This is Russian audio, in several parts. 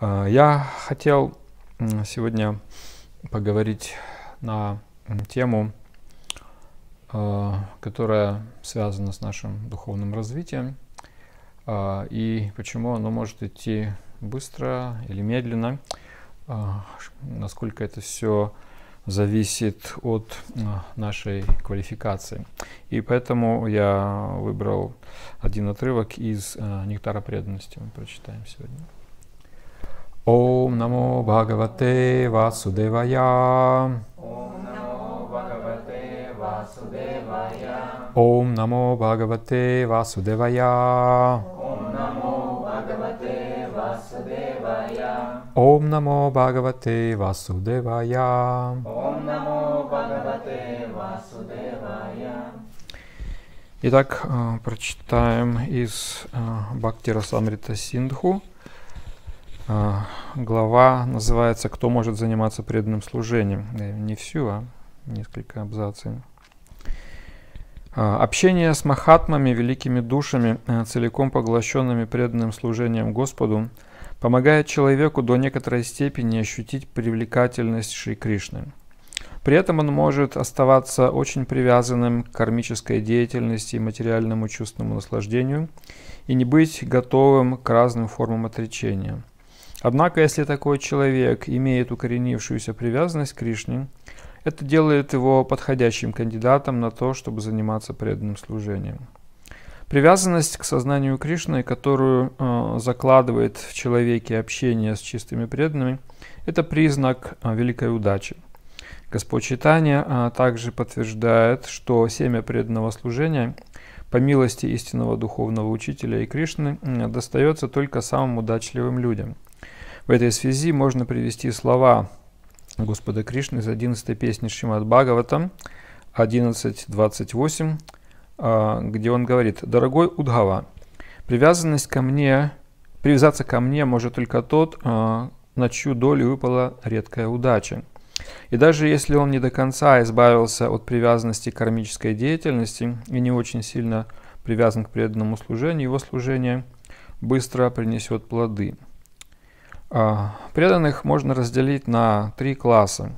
А, я хотел сегодня поговорить на тему, а, которая связана с нашим духовным развитием а, и почему оно может идти быстро или медленно, насколько это все зависит от нашей квалификации. И поэтому я выбрал один отрывок из «Нектара преданности». Мы прочитаем сегодня. Ом намо Бхагавате Васудевая. Ом намо Бхагавате Васудевая. Ом намо Бхагавате Васудевая. Ом намо Бхагавате Васудевая. Ом намо Бхагавате Васудевая. Итак, э, прочитаем из э, Бхакти Расамрита Синдху. А, глава называется «Кто может заниматься преданным служением?» э, Не всю, а несколько абзацев. А, Общение с махатмами, великими душами, э, целиком поглощенными преданным служением Господу, помогает человеку до некоторой степени ощутить привлекательность Шри Кришны. При этом он может оставаться очень привязанным к кармической деятельности и материальному чувственному наслаждению и не быть готовым к разным формам отречения – Однако, если такой человек имеет укоренившуюся привязанность к Кришне, это делает его подходящим кандидатом на то, чтобы заниматься преданным служением. Привязанность к сознанию Кришны, которую э, закладывает в человеке общение с чистыми преданными, это признак э, великой удачи. Господь Читания э, также подтверждает, что семя преданного служения по милости истинного духовного учителя и Кришны достается только самым удачливым людям – в этой связи можно привести слова Господа Кришны из 11 песни Шримад Бхагаватам 11.28, а, где он говорит «Дорогой Удгава, привязанность ко мне, привязаться ко мне может только тот, а, на чью долю выпала редкая удача». И даже если он не до конца избавился от привязанности к кармической деятельности и не очень сильно привязан к преданному служению, его служение быстро принесет плоды – а, преданных можно разделить на три класса.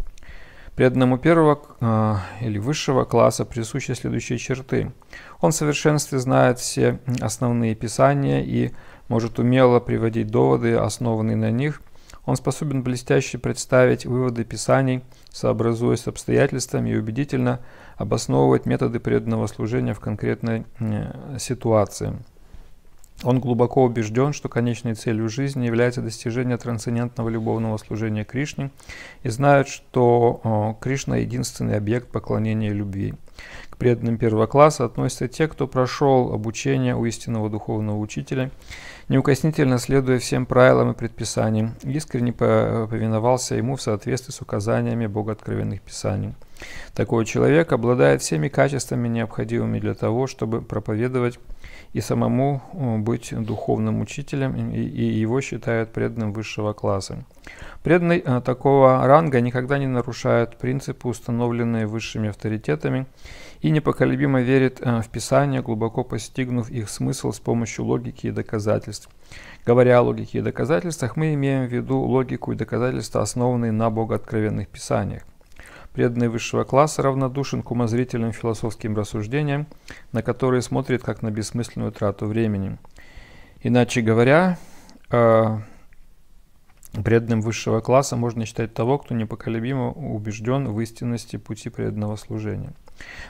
Преданному первого а, или высшего класса присущи следующие черты. Он в совершенстве знает все основные писания и может умело приводить доводы, основанные на них. Он способен блестяще представить выводы писаний, сообразуясь с обстоятельствами и убедительно обосновывать методы преданного служения в конкретной ситуации. Он глубоко убежден, что конечной целью жизни является достижение трансцендентного любовного служения Кришне и знает, что э, Кришна – единственный объект поклонения любви. К преданным первого класса относятся те, кто прошел обучение у истинного духовного учителя, неукоснительно следуя всем правилам и предписаниям, искренне э, повиновался ему в соответствии с указаниями богооткровенных писаний. Такой человек обладает всеми качествами, необходимыми для того, чтобы проповедовать и самому э, быть духовным учителем, и его считают преданным высшего класса. Преданный э, такого ранга никогда не нарушает принципы, установленные высшими авторитетами, и непоколебимо верит э, в Писание, глубоко постигнув их смысл с помощью логики и доказательств. Говоря о логике и доказательствах, мы имеем в виду логику и доказательства, основанные на богооткровенных писаниях. Преданный высшего класса равнодушен к умозрительным философским рассуждениям, на которые смотрит как на бессмысленную трату времени. Иначе говоря, э, преданным высшего класса можно считать того, кто непоколебимо убежден в истинности пути преданного служения.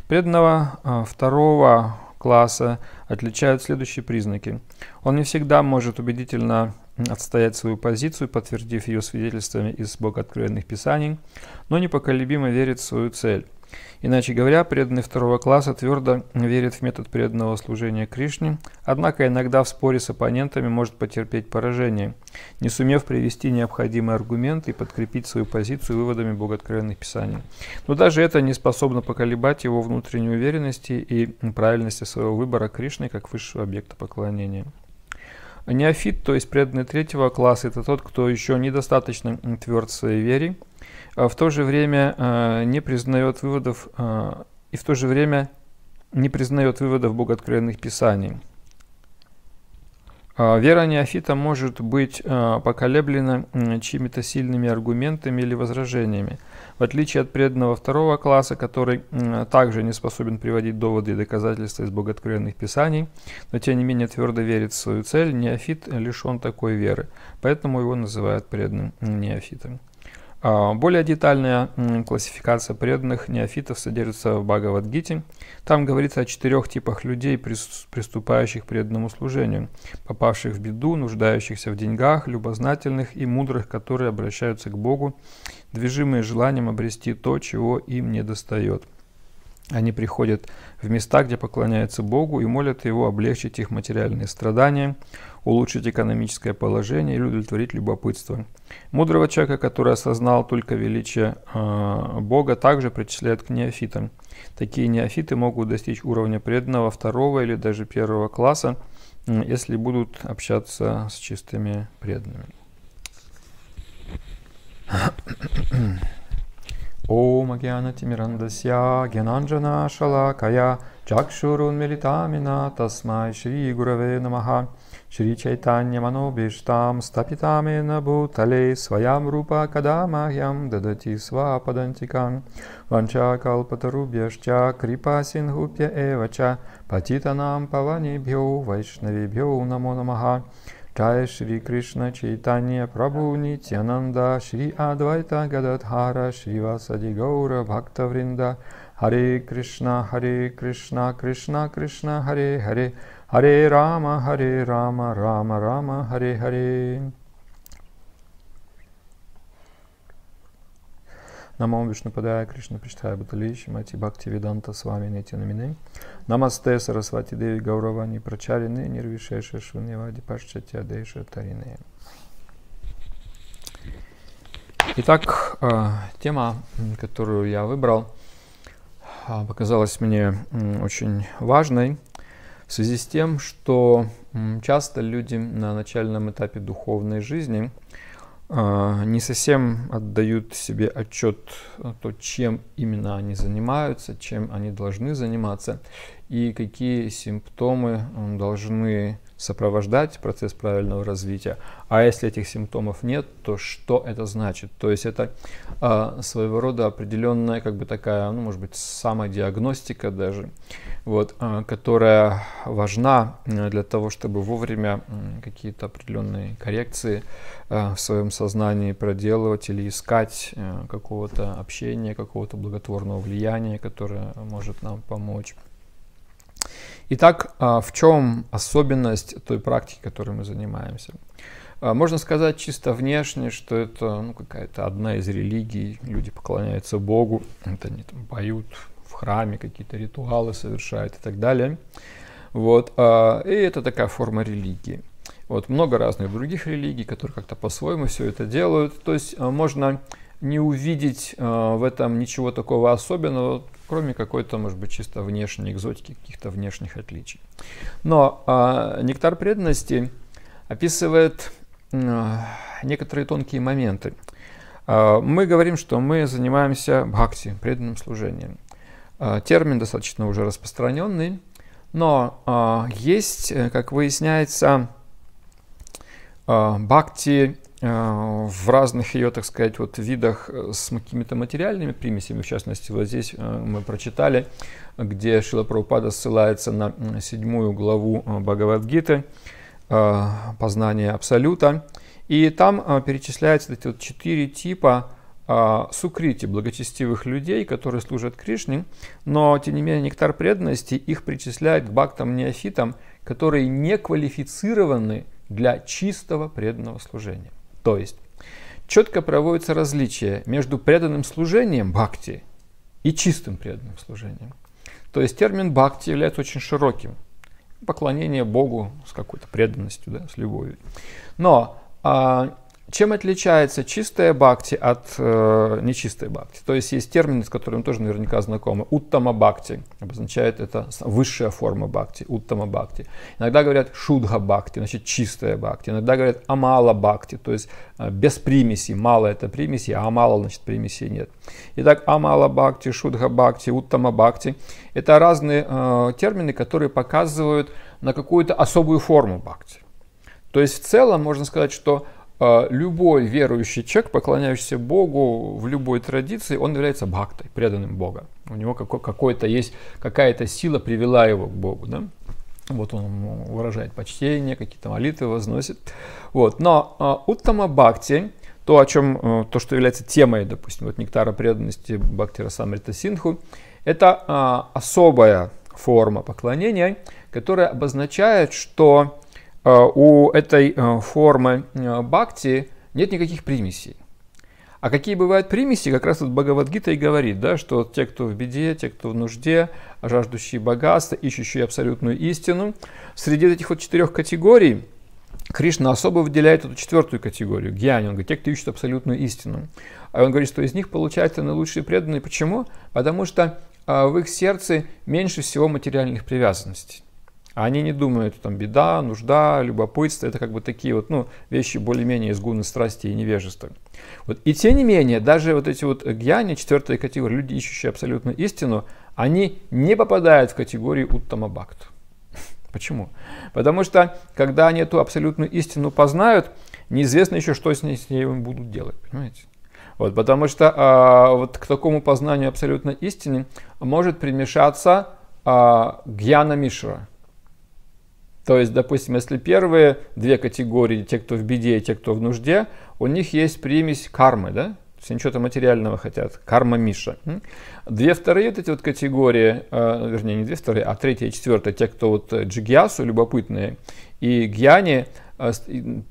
Преданного э, второго класса отличают следующие признаки. Он не всегда может убедительно отстоять свою позицию, подтвердив ее свидетельствами из богооткровенных писаний, но непоколебимо верит в свою цель. Иначе говоря, преданный второго класса твердо верит в метод преданного служения Кришне, однако иногда в споре с оппонентами может потерпеть поражение, не сумев привести необходимые аргументы и подкрепить свою позицию выводами богооткровенных писаний. Но даже это не способно поколебать его внутренней уверенности и правильности своего выбора Кришны как высшего объекта поклонения. Неофит, то есть преданный третьего класса, это тот, кто еще недостаточно тверд в своей вере, а в то же время э, не признает выводов э, и в то же время не признает выводов богооткровенных писаний. А, вера неофита может быть а, поколеблена чьими-то сильными аргументами или возражениями. В отличие от преданного второго класса, который также не способен приводить доводы и доказательства из богооткровенных писаний, но тем не менее твердо верит в свою цель, неофит лишен такой веры, поэтому его называют преданным неофитом. А, более детальная классификация преданных неофитов содержится в Бхагавадгите. Там говорится о четырех типах людей, приступающих к преданному служению, попавших в беду, нуждающихся в деньгах, любознательных и мудрых, которые обращаются к Богу, движимые желанием обрести то, чего им не достает. Они приходят в места, где поклоняются Богу и молят Его облегчить их материальные страдания, улучшить экономическое положение или удовлетворить любопытство. Мудрого человека, который осознал только величие э, Бога, также причисляют к неофитам. Такие неофиты могут достичь уровня преданного второго или даже первого класса, если будут общаться с чистыми преданными. Om Agyanati Mirandasya Gyananjana Shalakaya Чакшурун Милитамина Тасмай Шри Гураве Намаха Шри Чайтанья Манобиштам Стапитами Набутале Своям Рупа Кадамахям Дадати Свападантикам Ванча Калпатарубьяшча Крипа Сингупья Эвача Патитанам Паванибхю Вайшнавибхю Намо Намаха Джай Шри Кришна Чайтанья Прабху Нитянанда Шри Адвайта Гададхара Шри Васади Гаура Бхакта Вринда Харе Кришна Харе Кришна Кришна Кришна Харе Харе Харе Рама Харе Рама Рама Рама Харе Харе Намо Вишнупадая Кришна Приштхая Баталиш, Мати Бхакти Веданта с вами Нети Намины. Намасте Сарасвати Деви Гауравани Прачарины, Нирвишеши Шуневади Пашчатя Дейша тарине. Итак, э, тема, которую я выбрал, э, показалась мне очень важной в связи с тем, что часто люди на начальном этапе духовной жизни – а, не совсем отдают себе отчет то, чем именно они занимаются, чем они должны заниматься и какие симптомы должны сопровождать процесс правильного развития. А если этих симптомов нет, то что это значит? То есть это э, своего рода определенная, как бы такая, ну, может быть, самодиагностика даже, вот, э, которая важна э, для того, чтобы вовремя какие-то определенные коррекции э, в своем сознании проделывать или искать э, какого-то общения, какого-то благотворного влияния, которое может нам помочь. Итак, а, в чем особенность той практики, которой мы занимаемся? А, можно сказать чисто внешне, что это ну, какая-то одна из религий, люди поклоняются Богу, это они там поют в храме, какие-то ритуалы совершают и так далее. Вот. А, и это такая форма религии. Вот много разных других религий, которые как-то по-своему все это делают. То есть можно не увидеть в этом ничего такого особенного, кроме какой-то, может быть, чисто внешней экзотики, каких-то внешних отличий. Но э, нектар преданности описывает э, некоторые тонкие моменты. Э, мы говорим, что мы занимаемся бхакти, преданным служением. Э, термин достаточно уже распространенный, но э, есть, как выясняется, бхакти Э, в разных ее, так сказать, вот видах э, с какими-то материальными примесями. В частности, вот здесь э, мы прочитали, где Шила Прабхупада ссылается на седьмую главу Бхагавадгиты «Познание Абсолюта». И там перечисляются эти вот четыре типа сукрити, благочестивых людей, которые служат Кришне, но, тем не менее, нектар преданности их причисляет к бактам-неофитам, которые не квалифицированы для чистого преданного служения. То есть четко проводится различие между преданным служением бхакти и чистым преданным служением. То есть термин бхакти является очень широким. Поклонение Богу с какой-то преданностью, да, с любовью. Но а, чем отличается чистая бхакти от э, нечистой бхакти? То есть есть термин, с которым тоже наверняка знакомы. Уттама бхакти обозначает это высшая форма бхакти, уттама бхакти. Иногда говорят шудха бхакти, значит чистая бхакти. Иногда говорят амала бхакти, то есть э, без примесей. Мало это примеси, а амала значит примесей нет. Итак, амала бхакти, шудха бхакти, уттама бхакти – это разные э, термины, которые показывают на какую-то особую форму бхакти. То есть в целом можно сказать, что а, любой верующий человек, поклоняющийся Богу в любой традиции, он является бхактой, преданным Бога. У него какой-то есть, какая-то сила привела его к Богу. Да? Вот он выражает почтение, какие-то молитвы возносит. Вот. Но а, Уттама Бхакти, то, о чем, э, то, что является темой, допустим, вот нектара преданности Бхактира Самрита Синху, это а, особая форма поклонения, которая обозначает, что Э, у этой э, формы э, бхакти нет никаких примесей. А какие бывают примеси, как раз вот Бхагавадгита и говорит, да, что те, кто в беде, те, кто в нужде, жаждущие богатства, ищущие абсолютную истину, среди этих вот четырех категорий Кришна особо выделяет эту четвертую категорию, гьяни, он говорит, те, кто ищет абсолютную истину. А он говорит, что из них получаются наилучшие преданные. Почему? Потому что в их сердце меньше всего материальных привязанностей. А они не думают, там, беда, нужда, любопытство, это как бы такие вот, ну, вещи более-менее из гуны страсти и невежества. Вот. И тем не менее, даже вот эти вот гьяни, четвертая категория, люди, ищущие абсолютно истину, они не попадают в категорию уттамабакт. Почему? Потому что, когда они эту абсолютную истину познают, неизвестно еще, что с ней, с ней будут делать, понимаете? Вот, потому что а, вот к такому познанию абсолютной истины может примешаться а, гьяна Мишра – то есть, допустим, если первые две категории, те, кто в беде и те, кто в нужде, у них есть примесь кармы, да? То есть они что то материального хотят. Карма Миша. Две вторые вот эти вот категории, э, вернее, не две вторые, а третья и четвертая, те, кто вот э, джигьясу, любопытные, и гьяни, э,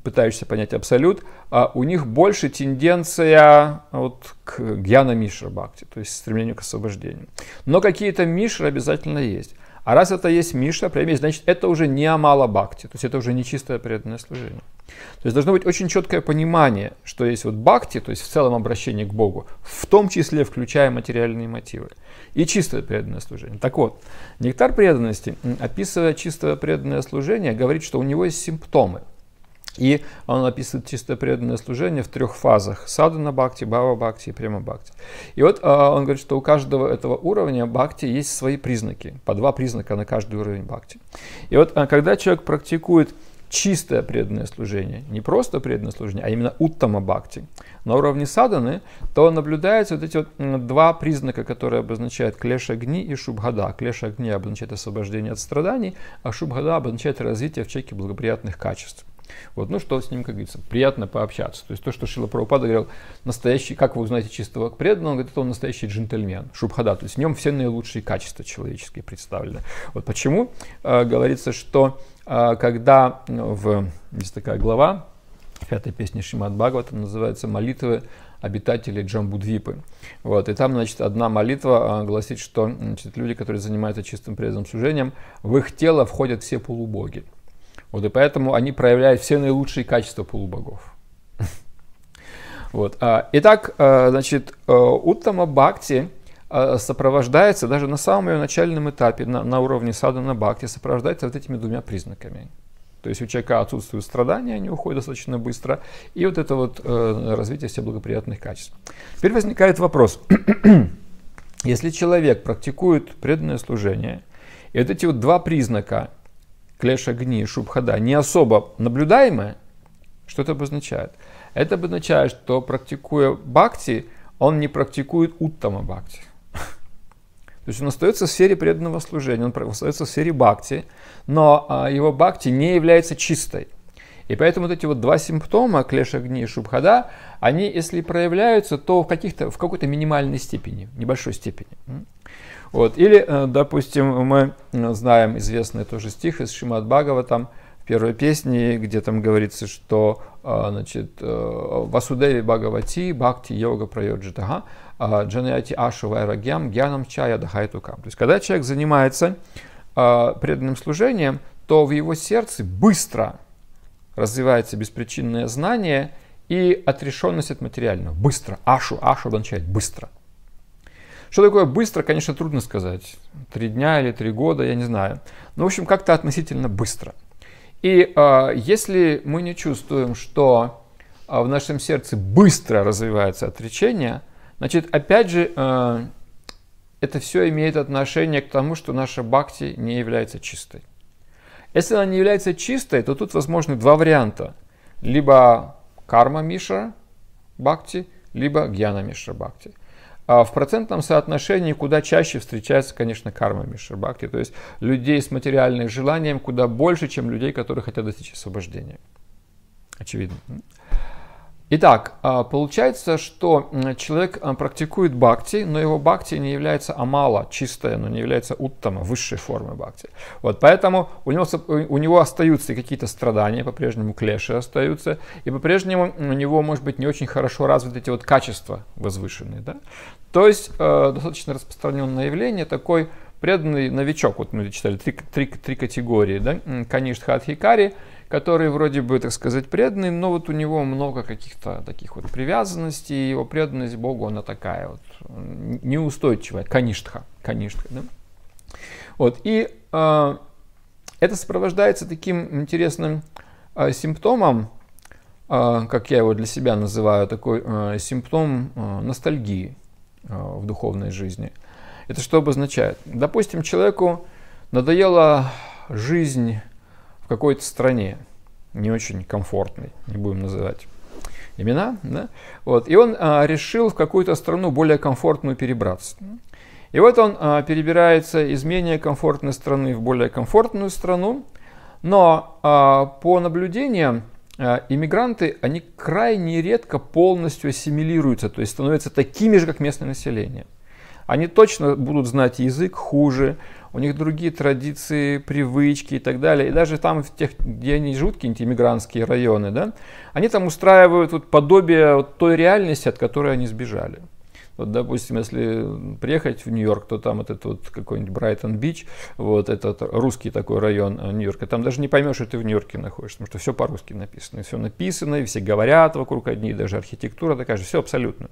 пытающиеся понять абсолют, а у них больше тенденция вот к гьяна миша Бхакти, то есть стремлению к освобождению. Но какие-то Мишры обязательно есть. А раз это есть миша, премия, значит, это уже не Амала Бхакти, то есть это уже не чистое преданное служение. То есть должно быть очень четкое понимание, что есть вот Бхакти, то есть в целом обращение к Богу, в том числе включая материальные мотивы, и чистое преданное служение. Так вот, нектар преданности, описывая чистое преданное служение, говорит, что у него есть симптомы – и он описывает чисто преданное служение в трех фазах. Садана бхакти, бава бхакти и према бхакти. И вот э, он говорит, что у каждого этого уровня бхакти есть свои признаки. По два признака на каждый уровень бхакти. И вот а, когда человек практикует чистое преданное служение, не просто преданное служение, а именно уттама бхакти, на уровне саданы, то наблюдаются вот эти вот два признака, которые обозначают клеша гни и шубхада. Клеша гни обозначает освобождение от страданий, а шубхада обозначает развитие в человеке благоприятных качеств. Вот, ну что с ним, как говорится, приятно пообщаться. То есть то, что Шила Прабхупада говорил, настоящий, как вы узнаете чистого преданного, он говорит, это он настоящий джентльмен, шубхада, то есть в нем все наилучшие качества человеческие представлены. Вот почему э, говорится, что э, когда э, в, есть такая глава, пятая песня Шимат Бхагавата, называется «Молитвы обитателей Джамбудвипы. Вот. И там, значит, одна молитва э, гласит, что значит, люди, которые занимаются чистым преданным служением, в их тело входят все полубоги. Вот, и поэтому они проявляют все наилучшие качества полубогов. Вот. А, итак, а, значит, а, Уттама Бхакти сопровождается даже на самом ее начальном этапе, на, на уровне садана Бхакти, сопровождается вот этими двумя признаками. То есть у человека отсутствуют страдания, они уходят достаточно быстро, и вот это вот э, развитие всех благоприятных качеств. Теперь возникает вопрос, если человек практикует преданное служение, и вот эти вот два признака клеш огни и шубхада не особо наблюдаемое, что это обозначает? Это обозначает, что практикуя бхакти, он не практикует уттама бхакти. То есть он остается в сфере преданного служения, он остается в сфере бхакти, но а, его бхакти не является чистой. И поэтому вот эти вот два симптома, клеш огни и шубхада, они, если проявляются, то в, каких-то, в какой-то минимальной степени, небольшой степени. Вот. Или, э, допустим, мы знаем известный тоже стих из Шимат Бхагава, там в первой песне, где там говорится, что э, значит, э, Васудеви Бхагавати, Бхакти Йога Прайоджитага, Джанаяти Ашу Вайрагьям, Гьянам Чая Дахайтукам. То есть, когда человек занимается преданным служением, то в его сердце быстро развивается беспричинное знание и отрешенность от материального. Быстро. Ашу, ашу означает быстро. Что такое быстро, конечно, трудно сказать. Три дня или три года, я не знаю. Но, в общем, как-то относительно быстро. И э, если мы не чувствуем, что а, в нашем сердце быстро развивается отречение, значит, опять же, э, это все имеет отношение к тому, что наша бхакти не является чистой. Если она не является чистой, то тут возможны два варианта. Либо карма миша Бхакти, либо Гьяна миша Бхакти. А в процентном соотношении куда чаще встречается, конечно, карма Мишербхакти. То есть людей с материальным желанием куда больше, чем людей, которые хотят достичь освобождения. Очевидно. Итак, а, получается, что человек а, практикует бхакти, но его бхакти не является амала, чистая, но не является уттама, высшей формы бхакти. Вот, поэтому у него, у него остаются какие-то страдания, по-прежнему клеши остаются, и по-прежнему у него, может быть, не очень хорошо развиты эти вот качества возвышенные. Да? То есть э, достаточно распространенное явление, такой преданный новичок, вот мы читали три, три, три категории, да, Каништ Хатхикари, который вроде бы, так сказать, преданный, но вот у него много каких-то таких вот привязанностей, его преданность Богу, она такая вот неустойчивая, Каништха, Каништха, да. Вот, и э, это сопровождается таким интересным э, симптомом, э, как я его для себя называю, такой э, симптом э, ностальгии. Э, в духовной жизни. Это что обозначает? Допустим, человеку надоела жизнь в какой-то стране, не очень комфортной, не будем называть имена, да? вот, и он а, решил в какую-то страну более комфортную перебраться. И вот он а, перебирается из менее комфортной страны в более комфортную страну, но а, по наблюдениям Э, иммигранты, они крайне редко полностью ассимилируются, то есть становятся такими же, как местное население. Они точно будут знать язык хуже, у них другие традиции, привычки и так далее. И даже там, в тех, где они живут, какие-нибудь иммигрантские районы, да, они там устраивают вот подобие вот той реальности, от которой они сбежали. Вот, допустим, если приехать в Нью-Йорк, то там вот этот вот какой-нибудь Брайтон-Бич, вот этот русский такой район э, Нью-Йорка, там даже не поймешь, что ты в Нью-Йорке находишься, потому что все по-русски написано, все написано, и все говорят вокруг одни, даже архитектура такая же, все абсолютно.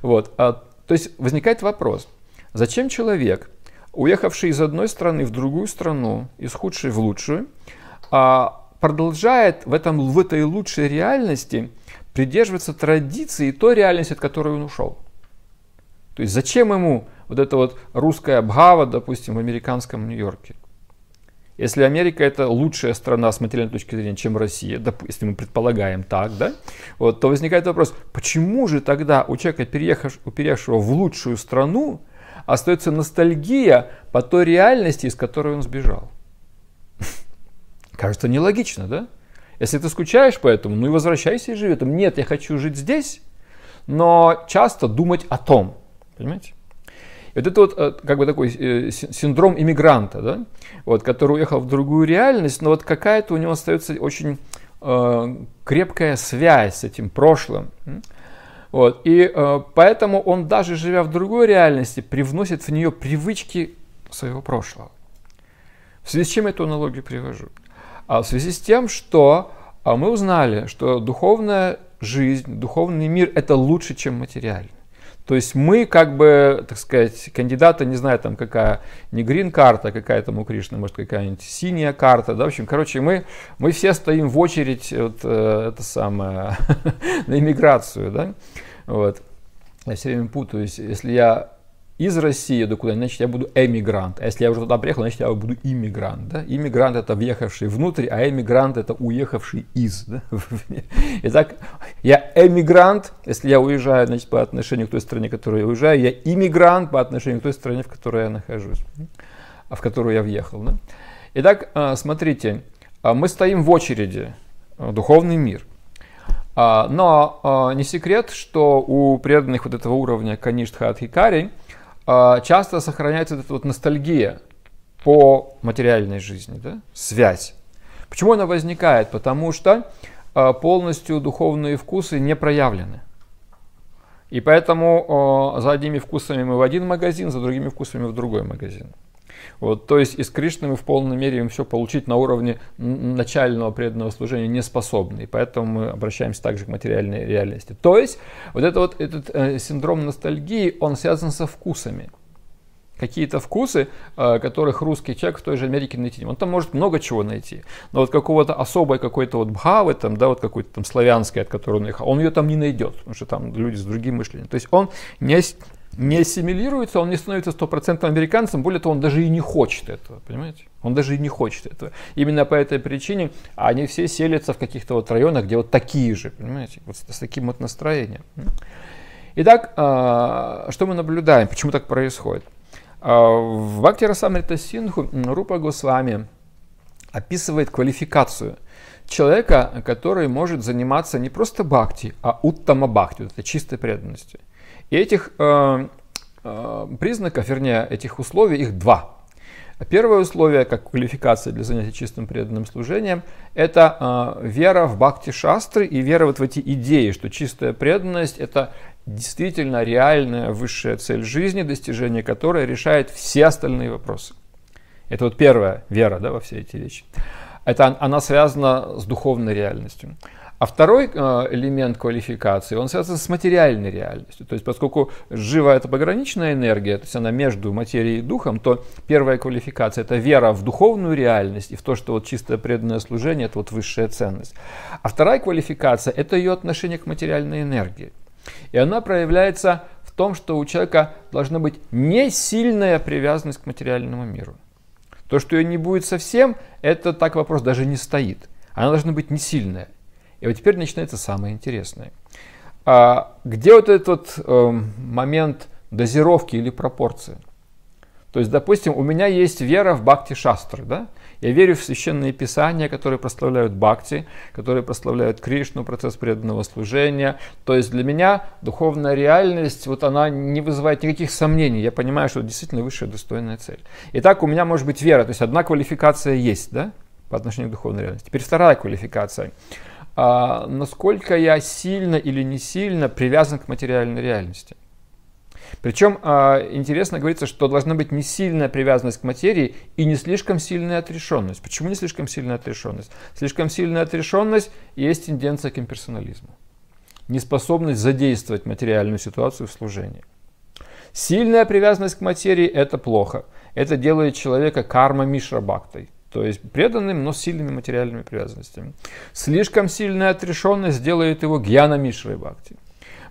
Вот, а, то есть возникает вопрос, зачем человек, уехавший из одной страны в другую страну, из худшей в лучшую, а, продолжает в, этом, в этой лучшей реальности придерживаться традиции той реальности, от которой он ушел. То есть зачем ему вот эта вот русская бхава, допустим, в американском Нью-Йорке? Если Америка это лучшая страна с материальной точки зрения, чем Россия, если мы предполагаем так, да, вот, то возникает вопрос, почему же тогда у человека, переехавшего, переехавшего в лучшую страну, остается ностальгия по той реальности, из которой он сбежал? Кажется, нелогично, да? Если ты скучаешь по этому, ну и возвращайся и живи там. Нет, я хочу жить здесь, но часто думать о том, Понимаете? вот это вот э, как бы такой э, синдром иммигранта, да? вот, который уехал в другую реальность, но вот какая-то у него остается очень э, крепкая связь с этим прошлым. Вот, и э, поэтому он даже живя в другой реальности, привносит в нее привычки своего прошлого. В связи с чем я эту аналогию привожу? А в связи с тем, что а мы узнали, что духовная жизнь, духовный мир – это лучше, чем материальный. То есть мы как бы, так сказать, кандидата, не знаю, там какая, не грин-карта какая там у ну, Кришны, может какая-нибудь синяя карта, да, в общем, короче, мы, мы все стоим в очередь, вот, э, это самое, на иммиграцию, да, вот. Я все время путаюсь, если я из России до куда-нибудь, значит, я буду эмигрант. А если я уже туда приехал, значит, я буду иммигрант. Да? Иммигрант – это въехавший внутрь, а эмигрант – это уехавший из. Да? Итак, я эмигрант, если я уезжаю, значит, по отношению к той стране, в которую я уезжаю, я иммигрант по отношению к той стране, в которой я нахожусь, а в которую я въехал. Да? Итак, а, смотрите, а, мы стоим в очереди, духовный мир – но не секрет, что у преданных вот этого уровня Каништха Адхикари – а, часто сохраняется вот эта вот ностальгия по материальной жизни, да? связь. Почему она возникает? Потому что а, полностью духовные вкусы не проявлены. И поэтому а, за одними вкусами мы в один магазин, за другими вкусами в другой магазин. Вот, то есть из Кришны мы в полной мере им все получить на уровне начального преданного служения не способны. И поэтому мы обращаемся также к материальной реальности. То есть вот, это вот этот э, синдром ностальгии, он связан со вкусами какие-то вкусы, э, которых русский человек в той же Америке найти не может. Он там может много чего найти, но вот какого-то особой какой-то вот бхавы, там, да, вот какой-то там славянской, от которой он ехал, он ее там не найдет, потому что там люди с другим мышлением. То есть он не, не ассимилируется, он не становится стопроцентным американцем, более того, он даже и не хочет этого, понимаете? Он даже и не хочет этого. Именно по этой причине они все селятся в каких-то вот районах, где вот такие же, понимаете, вот с таким вот настроением. Итак, а, что мы наблюдаем, почему так происходит? А, в Бхакти Расамрита Синху Рупа Госвами описывает квалификацию – человека, который может заниматься не просто бхакти, а уттама бхакти, это чистой преданностью. И этих э, э, признаков, вернее, этих условий, их два. Первое условие, как квалификация для занятия чистым преданным служением, это э, вера в бхакти шастры и вера вот в эти идеи, что чистая преданность – это действительно реальная высшая цель жизни, достижение которой решает все остальные вопросы. Это вот первая вера да, во все эти вещи. Это она связана с духовной реальностью. А второй э, элемент квалификации, он связан с материальной реальностью. То есть, поскольку жива это пограничная энергия, то есть она между материей и духом, то первая квалификация – это вера в духовную реальность и в то, что вот чистое преданное служение – это вот высшая ценность. А вторая квалификация – это ее отношение к материальной энергии. И она проявляется в том, что у человека должна быть не сильная привязанность к материальному миру. То, что ее не будет совсем, это так вопрос даже не стоит. Она должна быть не сильная. И вот теперь начинается самое интересное. А где вот этот э, момент дозировки или пропорции? То есть, допустим, у меня есть вера в бхакти шастры, да? Я верю в священные писания, которые прославляют бхакти, которые прославляют Кришну, процесс преданного служения. То есть для меня духовная реальность, вот она не вызывает никаких сомнений. Я понимаю, что это действительно высшая достойная цель. Итак, у меня может быть вера, то есть одна квалификация есть, да? по отношению к духовной реальности. Теперь вторая квалификация. А, насколько я сильно или не сильно привязан к материальной реальности. Причем а, интересно говорится, что должна быть не сильная привязанность к материи и не слишком сильная отрешенность. Почему не слишком сильная отрешенность? Слишком сильная отрешенность есть тенденция к имперсонализму. Неспособность задействовать материальную ситуацию в служении. Сильная привязанность к материи – это плохо. Это делает человека карма мишрабактой то есть преданным, но сильными материальными привязанностями. Слишком сильная отрешенность делает его гьяном Мишрой Бхакти.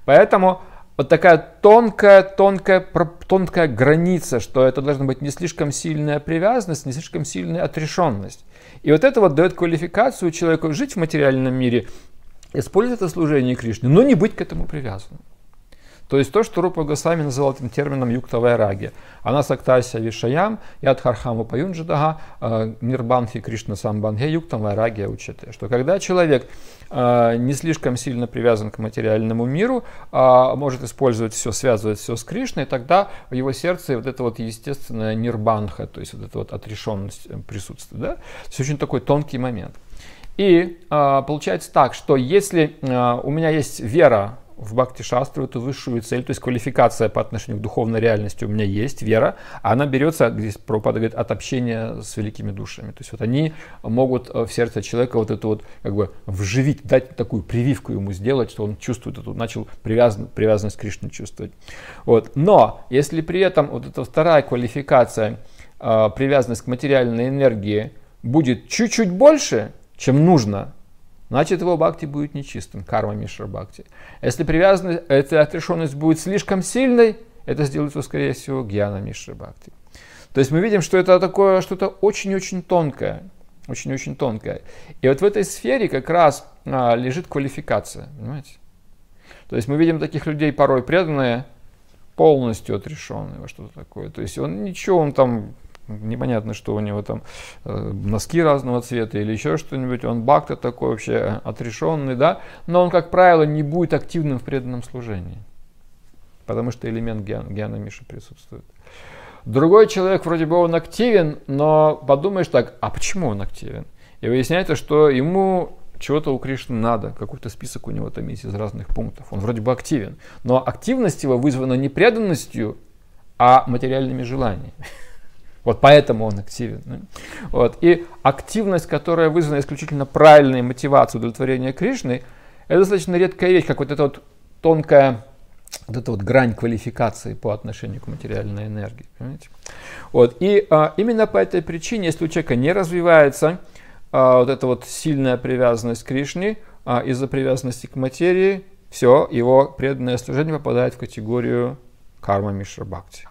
Поэтому вот такая тонкая, тонкая, тонкая граница, что это должна быть не слишком сильная привязанность, не слишком сильная отрешенность. И вот это вот дает квалификацию человеку жить в материальном мире, использовать это служение Кришне, но не быть к этому привязанным. То есть то, что Рупа Госвами называл этим термином раги, Она сактася вишаям, ят хархаму паюнджидага, нирбанхи э, кришна самбанге юктам раги учите. Что когда человек э, не слишком сильно привязан к материальному миру, э, может использовать все, связывать все с Кришной, тогда в его сердце вот это вот естественная нирбанха, то есть вот эта вот отрешенность присутствует. Да? То есть очень такой тонкий момент. И э, получается так, что если э, у меня есть вера в Бхакти Шастру эту высшую цель, то есть квалификация по отношению к духовной реальности у меня есть, вера, а она берется, здесь Прабхупада говорит, от общения с великими душами. То есть вот они могут э, в сердце человека вот это вот как бы вживить, дать такую прививку ему сделать, что он чувствует эту, начал привязан, привязанность к Кришне чувствовать. Вот. Но если при этом вот эта вторая квалификация, э, привязанность к материальной энергии будет чуть-чуть больше, чем нужно – значит его бхакти будет нечистым, карма Мишра Бхакти. Если привязанность, эта отрешенность будет слишком сильной, это сделается, скорее всего, гьяна Мишра Бхакти. То есть мы видим, что это такое что-то очень-очень тонкое, очень-очень тонкое. И вот в этой сфере как раз а, лежит квалификация, понимаете? То есть мы видим таких людей порой преданные, полностью отрешенные во что-то такое. То есть он ничего, он там непонятно, что у него там э, носки разного цвета или еще что-нибудь, он бакта такой вообще отрешенный, да, но он, как правило, не будет активным в преданном служении, потому что элемент гьяна, гьяна Миши присутствует. Другой человек, вроде бы он активен, но подумаешь так, а почему он активен? И выясняется, что ему чего-то у Кришны надо, какой-то список у него там есть из разных пунктов. Он вроде бы активен, но активность его вызвана не преданностью, а материальными желаниями. Вот поэтому он активен. Вот. И активность, которая вызвана исключительно правильной мотивацией удовлетворения Кришны, это достаточно редкая вещь, как вот эта вот тонкая вот эта вот грань квалификации по отношению к материальной энергии. Понимаете? Вот. И а, именно по этой причине, если у человека не развивается а, вот эта вот сильная привязанность к Кришне, а, из-за привязанности к материи, все, его преданное служение попадает в категорию карма Мишра Бхакти.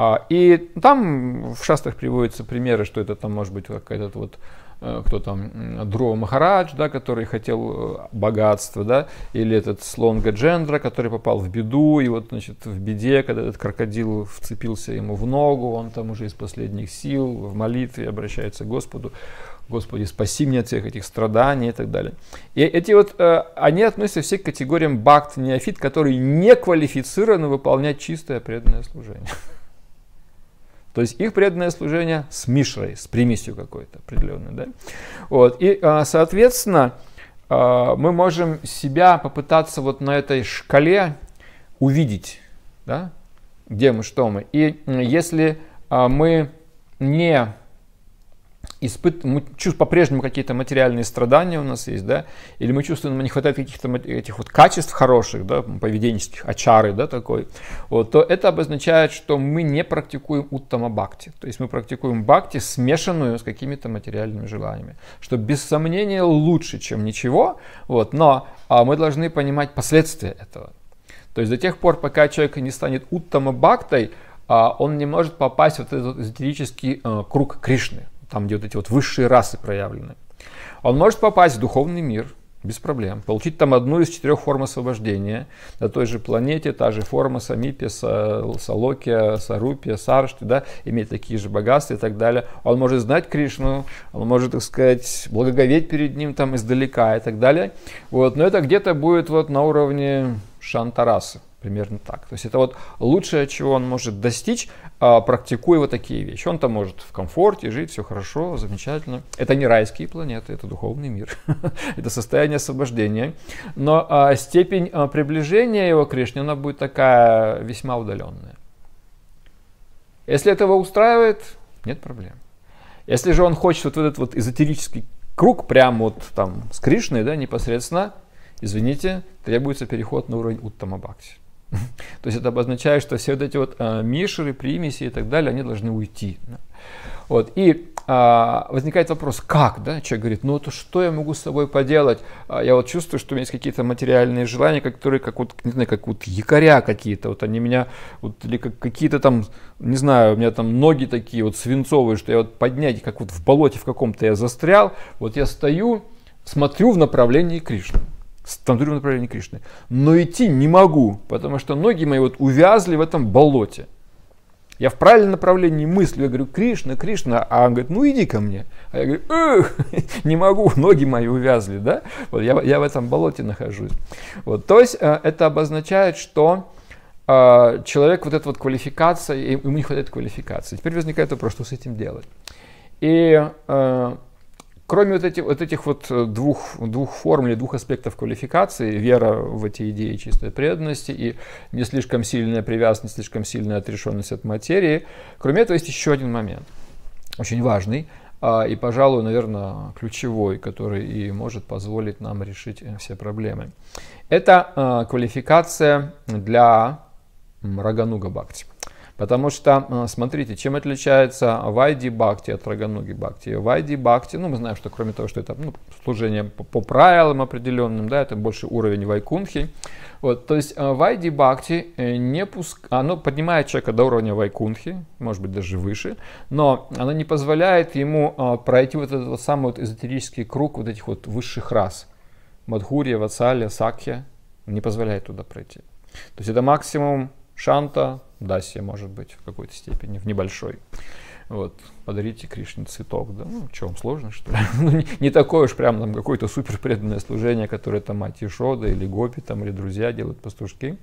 А, и там в шастрах приводятся примеры, что это там может быть какая-то вот э, кто там, Дрова Махарадж, да, который хотел э, богатства, да, или этот слон Гаджендра, который попал в беду, и вот, значит, в беде, когда этот крокодил вцепился ему в ногу, он там уже из последних сил в молитве обращается к Господу, Господи, спаси меня от всех этих страданий и так далее. И эти вот, э, они относятся все к категориям бакт, неофит, которые не квалифицированы выполнять чистое преданное служение. То есть их преданное служение с мишрой, с примесью какой-то определенной. Да? Вот. И, а, соответственно, а, мы можем себя попытаться вот на этой шкале увидеть, да? где мы, что мы. И если а, мы не испыт... мы чувствуем по-прежнему какие-то материальные страдания у нас есть, да, или мы чувствуем, что не хватает каких-то этих вот качеств хороших, да, поведенческих, очары, да, такой, вот, то это обозначает, что мы не практикуем уттама бхакти, то есть мы практикуем бхакти, смешанную с какими-то материальными желаниями, что без сомнения лучше, чем ничего, вот, но а мы должны понимать последствия этого. То есть до тех пор, пока человек не станет уттама бхактой, а, он не может попасть в этот эзотерический э, круг Кришны там, где вот эти вот высшие расы проявлены, он может попасть в духовный мир, без проблем. Получить там одну из четырех форм освобождения. На той же планете та же форма самипи, Салокия, Сарупия, Саршти, да, иметь такие же богатства и так далее. Он может знать Кришну, он может, так сказать, благоговеть перед ним там издалека и так далее. Вот, но это где-то будет вот на уровне Шантарасы. Примерно так. То есть это вот лучшее, чего он может достичь, а, практикуя вот такие вещи. Он там может в комфорте жить, все хорошо, замечательно. Это не райские планеты, это духовный мир. это состояние освобождения. Но а, степень а, приближения его к Кришне, она будет такая весьма удаленная. Если этого устраивает, нет проблем. Если же он хочет вот этот вот эзотерический круг, прямо вот там с Кришной, да, непосредственно, извините, требуется переход на уровень Уттама Бхакти. То есть это обозначает, что все вот эти вот э, мишеры, примеси и так далее, они должны уйти. Вот. И а, возникает вопрос, как, да? Человек говорит, ну то что я могу с собой поделать? А, я вот чувствую, что у меня есть какие-то материальные желания, которые как вот, не знаю, как вот якоря какие-то, вот они меня, вот, или как, какие-то там, не знаю, у меня там ноги такие вот свинцовые, что я вот поднять, как вот в болоте в каком-то я застрял, вот я стою, смотрю в направлении Кришны. С тандуре в направлении Кришны. Но идти не могу, потому что ноги мои вот увязли в этом болоте. Я в правильном направлении мыслю. Я говорю, Кришна, Кришна. А он говорит, ну иди ко мне. А я говорю, Эх, не могу, ноги мои увязли. Да? Вот я, я в этом болоте нахожусь. Вот, то есть э, это обозначает, что э, человек вот эта вот квалификация, ему не хватает квалификации. Теперь возникает вопрос, что с этим делать. И э, кроме вот этих вот, этих вот э, двух, двух форм или двух аспектов квалификации, вера в эти идеи чистой преданности и не слишком сильная привязанность, не слишком сильная отрешенность от материи, кроме этого есть еще один момент, очень важный, а, и, пожалуй, наверное, ключевой, который и может позволить нам решить э, все проблемы. Это э, квалификация для Рагануга Бхакти. Потому что, э, смотрите, чем отличается Вайди Бхакти от рагануги Бхакти? Вайди Бхакти, ну мы знаем, что кроме того, что это ну, служение по, по правилам определенным, да, это больше уровень Вайкунхи. Вот, то есть э, Вайди Бхакти э, не пуск... оно поднимает человека до уровня Вайкунхи, может быть даже выше, но оно не позволяет ему пройти вот этот вот самый вот эзотерический круг вот этих вот высших рас. Мадхурия, Вацалия, Сакхи не позволяет туда пройти. То есть это максимум Шанта, дасе, может быть, в какой-то степени, в небольшой. Вот, подарите Кришне цветок, да, ну, что вам сложно, что ли? ну, не, не такое уж прям там какое-то супер преданное служение, которое там мать Ишода или Гопи там, или друзья делают пастушки.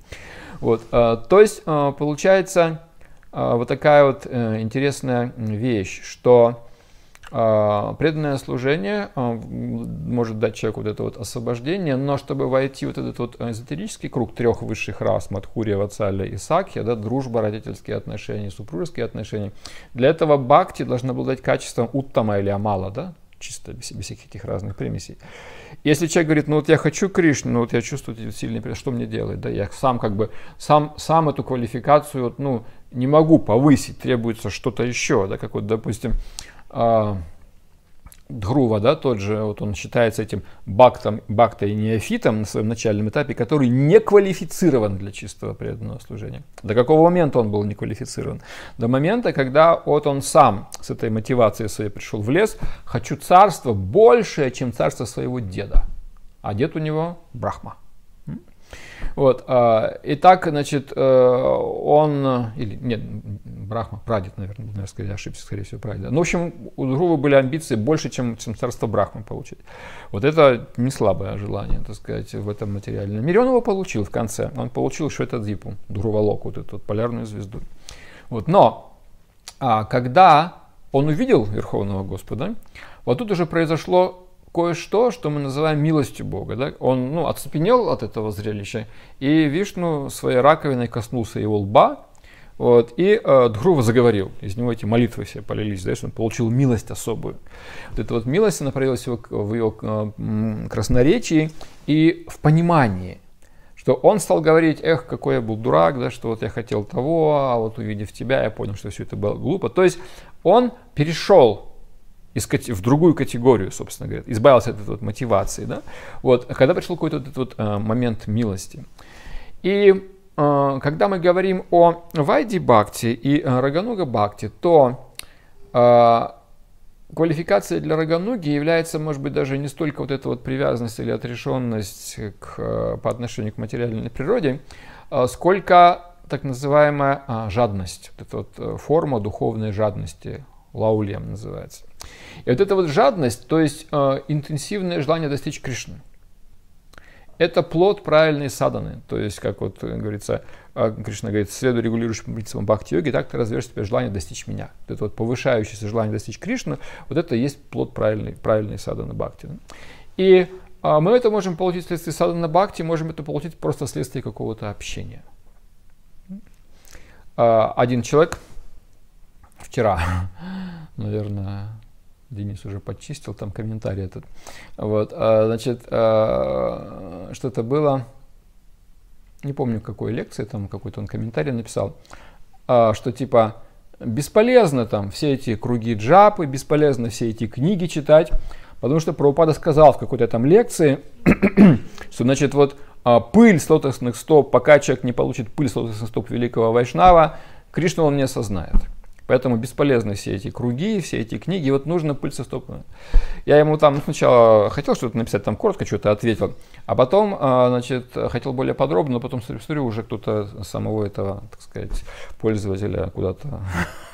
Вот, а, то есть, а, получается, а, вот такая вот а, интересная вещь, что а, преданное служение а, может дать человеку вот это вот освобождение, но чтобы войти вот этот вот эзотерический круг трех высших рас, Мадхурия, Вацалия и Сакья, да, дружба, родительские отношения, супружеские отношения, для этого Бхакти должна обладать качеством Уттама или Амала, да, чисто без, без всяких этих разных примесей. Если человек говорит, ну вот я хочу Кришну, ну вот я чувствую эти сильные, что мне делать? Да, я сам как бы, сам, сам эту квалификацию, вот, ну, не могу повысить, требуется что-то еще, да, как вот, допустим, Грува, а, да, тот же, вот он считается этим бактом, бактой неофитом на своем начальном этапе, который не квалифицирован для чистого преданного служения. До какого момента он был не квалифицирован? До момента, когда вот он сам с этой мотивацией своей пришел в лес, хочу царство большее, чем царство своего деда. А дед у него Брахма. Вот, а, и так, значит, э, он, или, нет, Брахма, прадед, наверное, наверное сказать, ошибся, скорее всего, прадед. Ну, в общем, у Друва были амбиции больше, чем, чем царство Брахма получить. Вот это не слабое желание, так сказать, в этом материальном мире. Он его получил в конце. Он получил Шветадзипу, Друвалок, вот эту вот полярную звезду. Вот, но а, когда он увидел Верховного Господа, вот тут уже произошло кое-что, что мы называем милостью Бога. Да? Он ну, оцепенел от этого зрелища, и Вишну своей раковиной коснулся его лба, вот, и э, Дхрува заговорил, из него эти молитвы все полились, да, что он получил милость особую. Вот эта вот милость, направилась проявилась в, в ее красноречии и в понимании, что он стал говорить, эх, какой я был дурак, да, что вот я хотел того, а вот увидев тебя, я понял, что все это было глупо. То есть он перешел из, в другую категорию, собственно говоря, избавился от этой вот мотивации, да, вот, когда пришел какой-то вот этот вот э, момент милости. И э, когда мы говорим о Вайди Бхакти и э, Рагануга Бхакти, то э, квалификация для Рагануги является, может быть, даже не столько вот эта вот привязанность или отрешенность к, э, по отношению к материальной природе, э, сколько так называемая а, жадность, вот эта вот форма духовной жадности, лаулем называется. И вот эта вот жадность, то есть э, интенсивное желание достичь Кришны, это плод правильной саданы. То есть, как вот говорится, э, Кришна говорит, следуя регулирующим принципам бхакти-йоги, так ты развиваешь себе желание достичь меня. Вот это вот повышающееся желание достичь Кришны, вот это и есть плод правильной, правильной саданы бхакти. И а мы это можем получить вследствие саданы бхакти, можем это получить просто вследствие какого-то общения. Э, один человек вчера, наверное, Денис уже подчистил там комментарий этот. Вот, а, значит, а, что-то было, не помню какой лекции, там какой-то он комментарий написал, а, что типа бесполезно там все эти круги джапы, бесполезно все эти книги читать, потому что Прабхупада сказал в какой-то там лекции, что значит вот а, пыль с лотосных стоп, пока человек не получит пыль с лотосных стоп великого Вайшнава, Кришна он не осознает. Поэтому бесполезны все эти круги, все эти книги. вот нужно пыльцестопно. Я ему там сначала хотел что-то написать, там коротко что-то ответил. А потом, а, значит, хотел более подробно, но потом смотрю, уже кто-то самого этого, так сказать, пользователя куда-то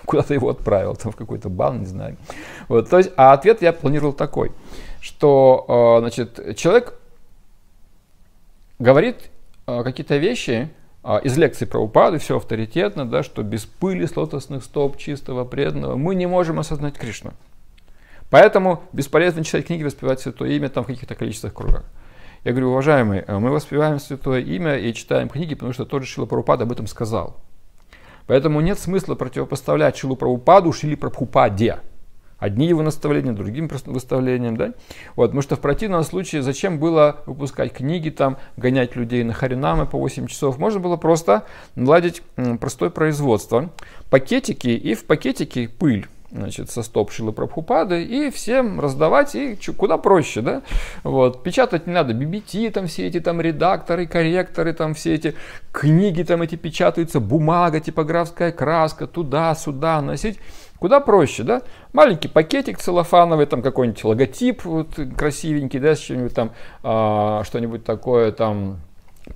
куда-то его отправил, там в какой-то бан, не знаю. Вот, то есть, а ответ я планировал такой, что, а, значит, человек говорит а, какие-то вещи, а, из лекции про упады, все авторитетно, да, что без пыли с лотосных стоп чистого преданного мы не можем осознать Кришну. Поэтому бесполезно читать книги, воспевать святое имя там в каких-то количествах кругах. Я говорю, уважаемые, э, мы воспеваем святое имя и читаем книги, потому что тот же Шила Прабхупада об этом сказал. Поэтому нет смысла противопоставлять Шилу Прабхупаду Шили Прабхупаде одни его наставления, другим выставлением, да? Вот, потому что в противном случае зачем было выпускать книги там, гонять людей на харинамы по 8 часов? Можно было просто наладить простое производство, пакетики и в пакетике пыль значит, со стоп Шилы Прабхупады и всем раздавать, и куда проще, да? Вот, печатать не надо, BBT, там все эти там редакторы, корректоры, там все эти книги там эти печатаются, бумага, типографская краска, туда-сюда носить. Куда проще, да? Маленький пакетик целлофановый, там какой-нибудь логотип вот, красивенький, да, с чем-нибудь там, а, что-нибудь такое, там,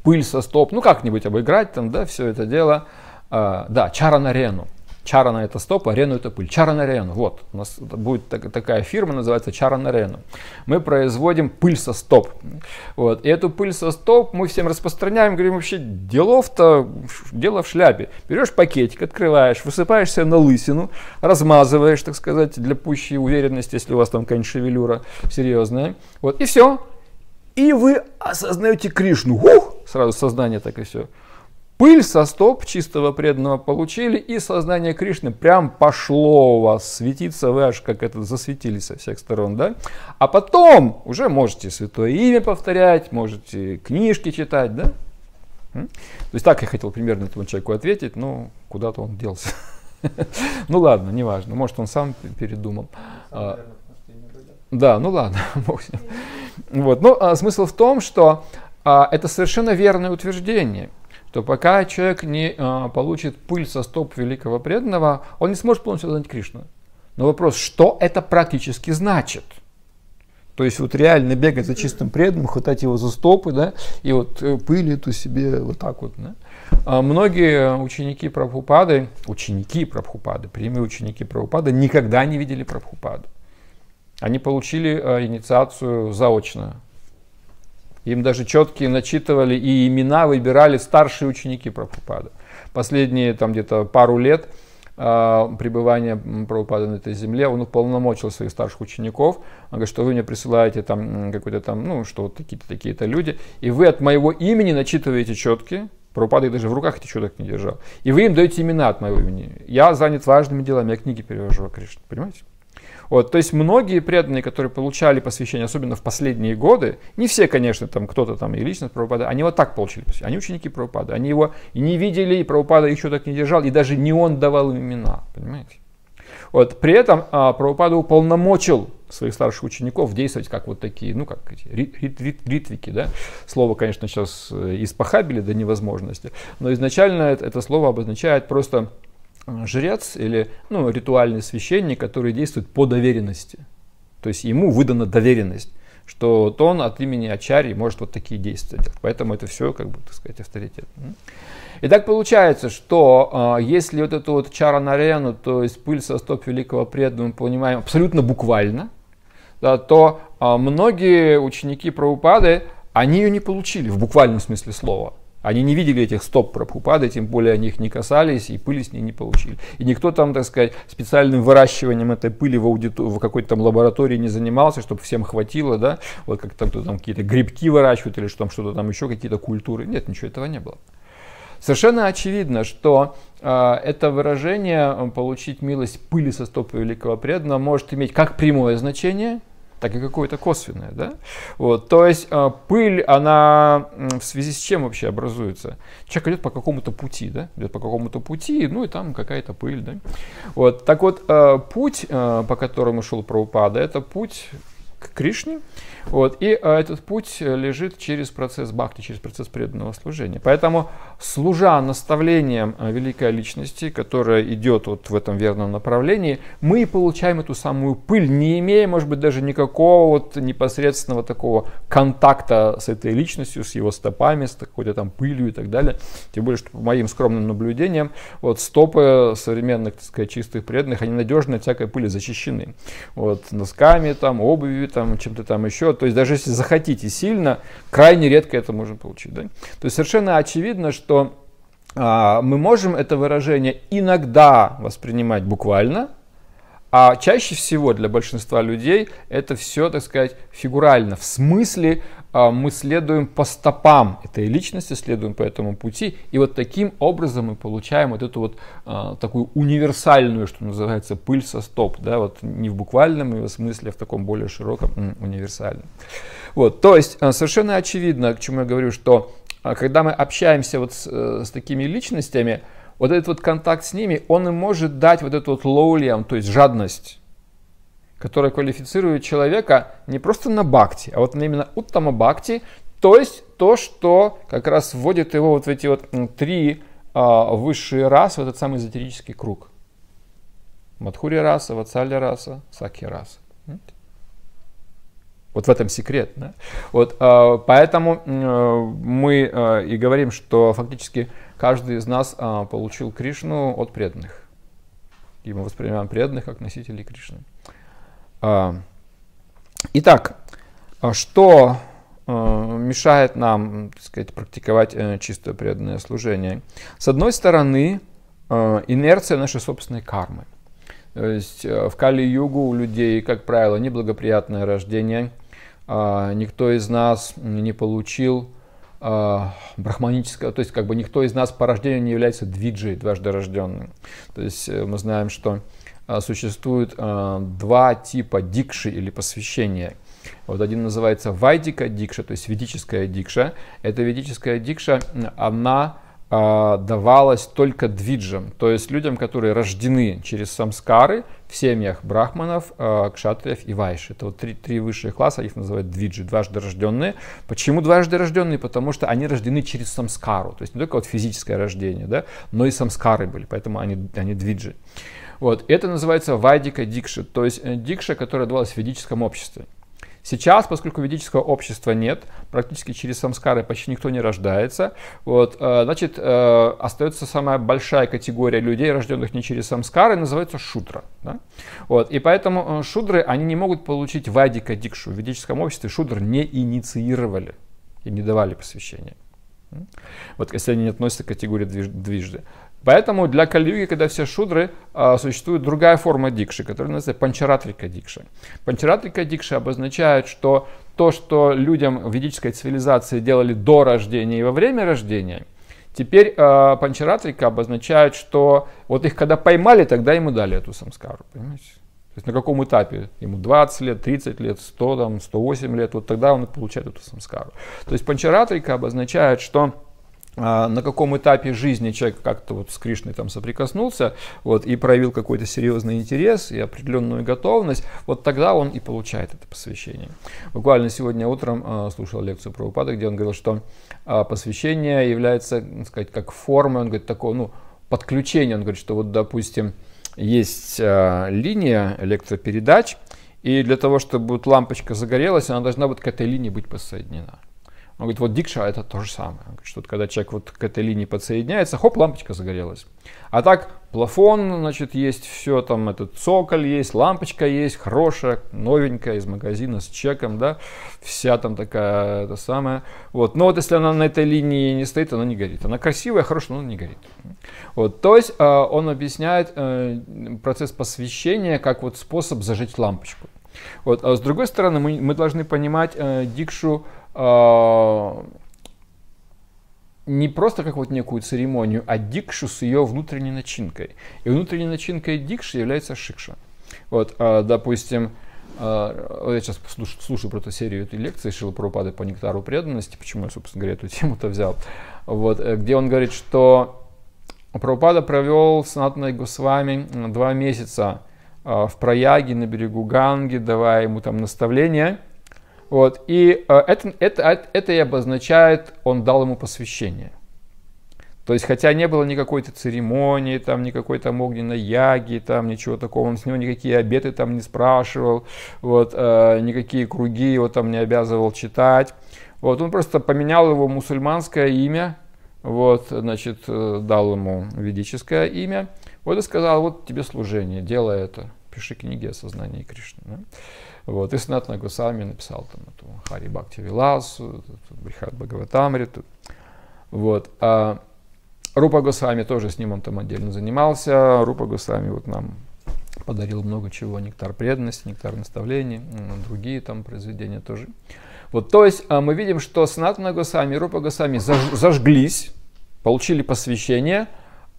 пыль со стоп, ну как-нибудь обыграть там, да, все это дело. А, да, чара на рену Чарана это стоп, арену это пыль. Чаран арену. Вот, у нас будет так, такая фирма, называется Чаран арену. Мы производим пыль со стоп. Вот, и эту пыль со стоп мы всем распространяем, говорим, вообще делов-то, дело в шляпе. Берешь пакетик, открываешь, высыпаешься на лысину, размазываешь, так сказать, для пущей уверенности, если у вас там, конечно, шевелюра серьезная. Вот, и все. И вы осознаете Кришну. Ух! Сразу сознание так и все. Пыль со стоп чистого преданного получили, и сознание Кришны прям пошло у вас. Светиться вы аж как это засветились со всех сторон, да? А потом уже можете святое имя повторять, можете книжки читать, да? То есть так я хотел примерно этому человеку ответить, но куда-то он делся. Ну ладно, неважно, может он сам передумал. А, да, ну ладно, бог с ним. Вот, но ну, а смысл в том, что а, это совершенно верное утверждение то пока человек не а, получит пыль со стоп великого преданного, он не сможет полностью знать Кришну. Но вопрос, что это практически значит? То есть вот реально бегать за чистым преданным, хватать его за стопы, да, и вот э, пыль эту себе вот так вот, да. А многие ученики Прабхупады, ученики Прабхупады, прямые ученики Прабхупады, никогда не видели Прабхупаду. Они получили э, инициацию заочно им даже четкие начитывали и имена выбирали старшие ученики Прабхупада. Последние там где-то пару лет э, пребывания Прабхупада на этой земле, он уполномочил своих старших учеников, он говорит, что вы мне присылаете там какой-то там, ну, что вот такие-то, такие-то люди, и вы от моего имени начитываете четки Прабхупада их даже в руках эти четок не держал. И вы им даете имена от моего имени. Я занят важными делами, я книги перевожу о Кришне. Понимаете? Вот, то есть многие преданные, которые получали посвящение, особенно в последние годы, не все, конечно, там кто-то там и лично Прабхупада, они вот так получили посвящение. Они ученики Прабхупада, они его и не видели, и Прабхупада еще так не держал, и даже не он давал им имена, понимаете? Вот, при этом а, Прабхупада уполномочил своих старших учеников действовать как вот такие, ну, как эти рит, рит, ритвики, да. Слово, конечно, сейчас э, испохабили до невозможности, но изначально это, это слово обозначает просто Э, жрец или ну, ритуальный священник, который действует по доверенности. То есть ему выдана доверенность, что вот он от имени ачарьи может вот такие действия делать. Поэтому это все, как бы, так сказать, авторитет. И так получается, что э, если вот эту вот чаранарену, то есть пыль со стоп великого преданного, мы понимаем абсолютно буквально, да, то э, многие ученики Прабхупады, они ее не получили в буквальном смысле слова. Они не видели этих стоп Прабхупады, тем более они их не касались и пыли с ней не получили. И никто там, так сказать, специальным выращиванием этой пыли в, аудиту... в какой-то там лаборатории не занимался, чтобы всем хватило, да, вот как там, там какие-то грибки выращивают или что там что-то там еще, какие-то культуры. Нет, ничего этого не было. Совершенно очевидно, что э, это выражение э, «получить милость пыли со стопы великого преданного» может иметь как прямое значение – так и какое-то косвенное. Да? Вот, то есть а, пыль, она в связи с чем вообще образуется? Человек идет по какому-то пути, да? идет по какому-то пути, ну и там какая-то пыль. Да? Вот, так вот, а, путь, а, по которому шел Прабхупада, это путь к Кришне. Вот. И а, этот путь э, лежит через процесс бхакти, через процесс преданного служения. Поэтому, служа наставлением э, великой личности, которая идет вот в этом верном направлении, мы получаем эту самую пыль, не имея, может быть, даже никакого вот непосредственного такого контакта с этой личностью, с его стопами, с какой-то там пылью и так далее. Тем более, что по моим скромным наблюдениям, вот стопы современных, так сказать, чистых преданных, они надежно от всякой пыли защищены. Вот носками, там, обувью, там, чем-то там еще, то есть даже если захотите сильно, крайне редко это можно получить. Да? То есть совершенно очевидно, что а, мы можем это выражение иногда воспринимать буквально, а чаще всего для большинства людей это все, так сказать, фигурально. В смысле, а, мы следуем по стопам этой личности, следуем по этому пути. И вот таким образом мы получаем вот эту вот а, такую универсальную, что называется, пыль со стоп. Да, вот не в буквальном его смысле, а в таком более широком, универсальном. Вот, то есть а, совершенно очевидно, к чему я говорю, что когда мы общаемся вот с, э, с такими личностями, вот этот вот контакт с ними, он и может дать вот эту вот лоулиям, то есть жадность, которая квалифицирует человека не просто на бхакти, а вот именно уттама бхакти, то есть то, что как раз вводит его вот в эти вот три а, высшие расы, вот этот самый эзотерический круг. Мадхури раса, Вацаля раса, саки раса. Вот в этом секрет. Да? Вот, а, поэтому э, мы э, и говорим, что фактически Каждый из нас а, получил Кришну от преданных. И мы воспринимаем преданных как носителей Кришны. А, итак, а что мешает нам, так сказать, практиковать э, чистое преданное служение. С одной стороны, инерция нашей собственной кармы. То есть э, в Кали-югу у людей, как правило, неблагоприятное рождение. Никто из нас не получил а, брахманического, то есть как бы никто из нас по рождению не является двиджей, дважды рожденным. То есть э, мы знаем, что а, существует а, два типа дикши или посвящения. Вот один называется вайдика дикша, то есть ведическая дикша. Эта ведическая дикша, она давалась только двиджам, то есть людям, которые рождены через самскары, в семьях брахманов, э, кшатриев и вайш. Это вот три, три высшие класса, их называют двиджи, дважды рожденные. Почему дважды рожденные? Потому что они рождены через самскару, то есть не только вот физическое рождение, да, но и самскары были, поэтому они, они двиджи. Вот, это называется вайдика дикша, то есть э, дикша, которая давалась в ведическом обществе. Сейчас, поскольку ведического общества нет, практически через самскары почти никто не рождается, вот, э, значит, э, остается самая большая категория людей, рожденных не через самскары, называется шудра. Да? Вот, и поэтому э, шудры, они не могут получить вадика дикшу. В ведическом обществе шудр не инициировали, и не давали посвящения. Вот если они не относятся к категории движды. Поэтому для кальюги, когда все шудры, а, существует другая форма дикши, которая называется панчаратрика дикши. Панчаратрика дикши обозначает, что то, что людям в ведической цивилизации делали до рождения и во время рождения, теперь э, панчаратрика обозначает, что вот их когда поймали, тогда ему дали эту самскару, понимаете? То есть на каком этапе? Ему 20 лет, 30 лет, 100, там, 108 лет, вот тогда он получает эту самскару. То есть панчаратрика обозначает, что а, на каком этапе жизни человек как-то вот с Кришной там соприкоснулся вот, и проявил какой-то серьезный интерес и определенную готовность, вот тогда он и получает это посвящение. Буквально сегодня утром а, слушал лекцию про упадок, где он говорил, что а, посвящение является, так сказать, как формой, он говорит, такое, ну, подключение, Он говорит, что вот, допустим, есть линия электропередач, и для того, чтобы вот лампочка загорелась, она должна вот к этой линии быть подсоединена. Он говорит, вот дикша а это то же самое. говорит, что вот когда человек вот к этой линии подсоединяется, хоп, лампочка загорелась. А так плафон, значит, есть все, там этот цоколь есть, лампочка есть, хорошая, новенькая, из магазина с чеком, да, вся там такая, это самое. Вот, но вот если она на этой линии не стоит, она не горит. Она красивая, хорошая, но она не горит. Вот, то есть э, он объясняет э, процесс посвящения как вот способ зажечь лампочку. Вот, а с другой стороны, мы, мы должны понимать э, дикшу не просто как вот некую церемонию, а дикшу с ее внутренней начинкой. И внутренней начинкой дикши является шикша. Вот, а, допустим, а, я сейчас слушаю, слушаю про эту серию этой лекции Шила Прабхупады по нектару преданности, почему я, собственно говоря, эту тему-то взял, вот, э, где он говорит, что Прабхупада провел с Натаной Госвами э, два месяца а, в Прояге на берегу Ганги, давая ему там наставления – вот, и э, это, это, а, это и обозначает, он дал ему посвящение. То есть, хотя не было никакой-то церемонии, там, никакой там огненной яги, там, ничего такого, он с него никакие обеты там не спрашивал, вот, э, никакие круги его там не обязывал читать. Вот, он просто поменял его мусульманское имя, вот, значит, э, дал ему ведическое имя, вот и сказал, вот тебе служение, делай это, пиши книги о сознании Кришны. Да? Вот. И Санатна Гусами написал там эту Хари Бхакти Виласу, Брихат Бхагаватамриту. Вот. А Рупа Гусами тоже с ним он там отдельно занимался. Рупа Гусами вот нам подарил много чего. Нектар преданности, нектар наставлений, другие там произведения тоже. Вот, то есть а, мы видим, что Санатана Госами и Рупа Госами заж, зажглись, получили посвящение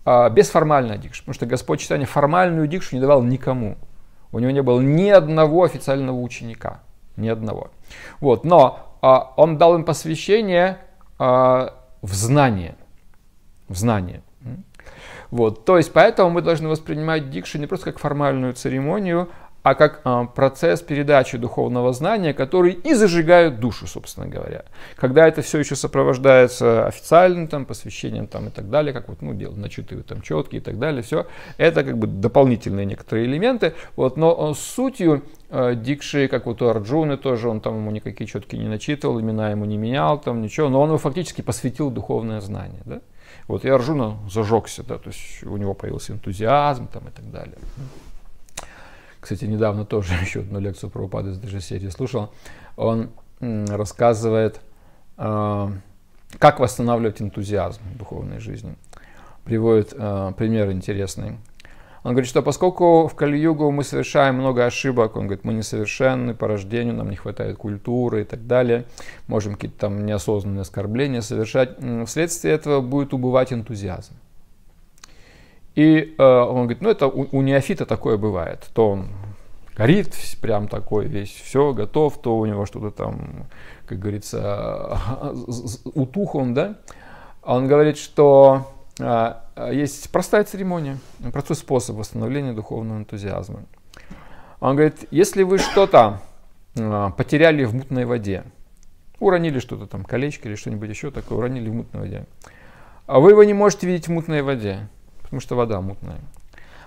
а, без формальной дикши, потому что Господь Читание формальную дикшу не давал никому. У него не было ни одного официального ученика. Ни одного. Вот. Но а, он дал им посвящение а, в знание. В знание. Вот. То есть поэтому мы должны воспринимать дикшу не просто как формальную церемонию, а как а, процесс передачи духовного знания, который и зажигает душу, собственно говоря. Когда это все еще сопровождается официальным там, посвящением там, и так далее, как вот, ну, делают начитывают там четкие и так далее, все, это как бы дополнительные некоторые элементы, вот, но э, сутью э, Дикши, как вот у Арджуны тоже, он там ему никакие четкие не начитывал, имена ему не менял, там ничего, но он его фактически посвятил духовное знание, да? Вот и Арджуна зажегся, да, то есть у него появился энтузиазм там и так далее кстати, недавно тоже еще одну лекцию про упады из этой серии слушал, он рассказывает, а, как восстанавливать энтузиазм в духовной жизни. Приводит а, пример интересный. Он говорит, что поскольку в Кали-Югу мы совершаем много ошибок, он говорит, мы несовершенны по рождению, нам не хватает культуры и так далее, можем какие-то там неосознанные оскорбления совершать, вследствие этого будет убывать энтузиазм. И э, он говорит, ну это у, у неофита такое бывает. То он горит, прям такой весь, все, готов, то у него что-то там, как говорится, утух он, да. А он говорит, что а, э, есть простая церемония, простой способ восстановления духовного энтузиазма. Он говорит, если вы что-то э, потеряли в мутной воде, уронили что-то там, колечко или что-нибудь еще такое, уронили в мутной воде, а вы его не можете видеть в мутной воде, потому что вода мутная.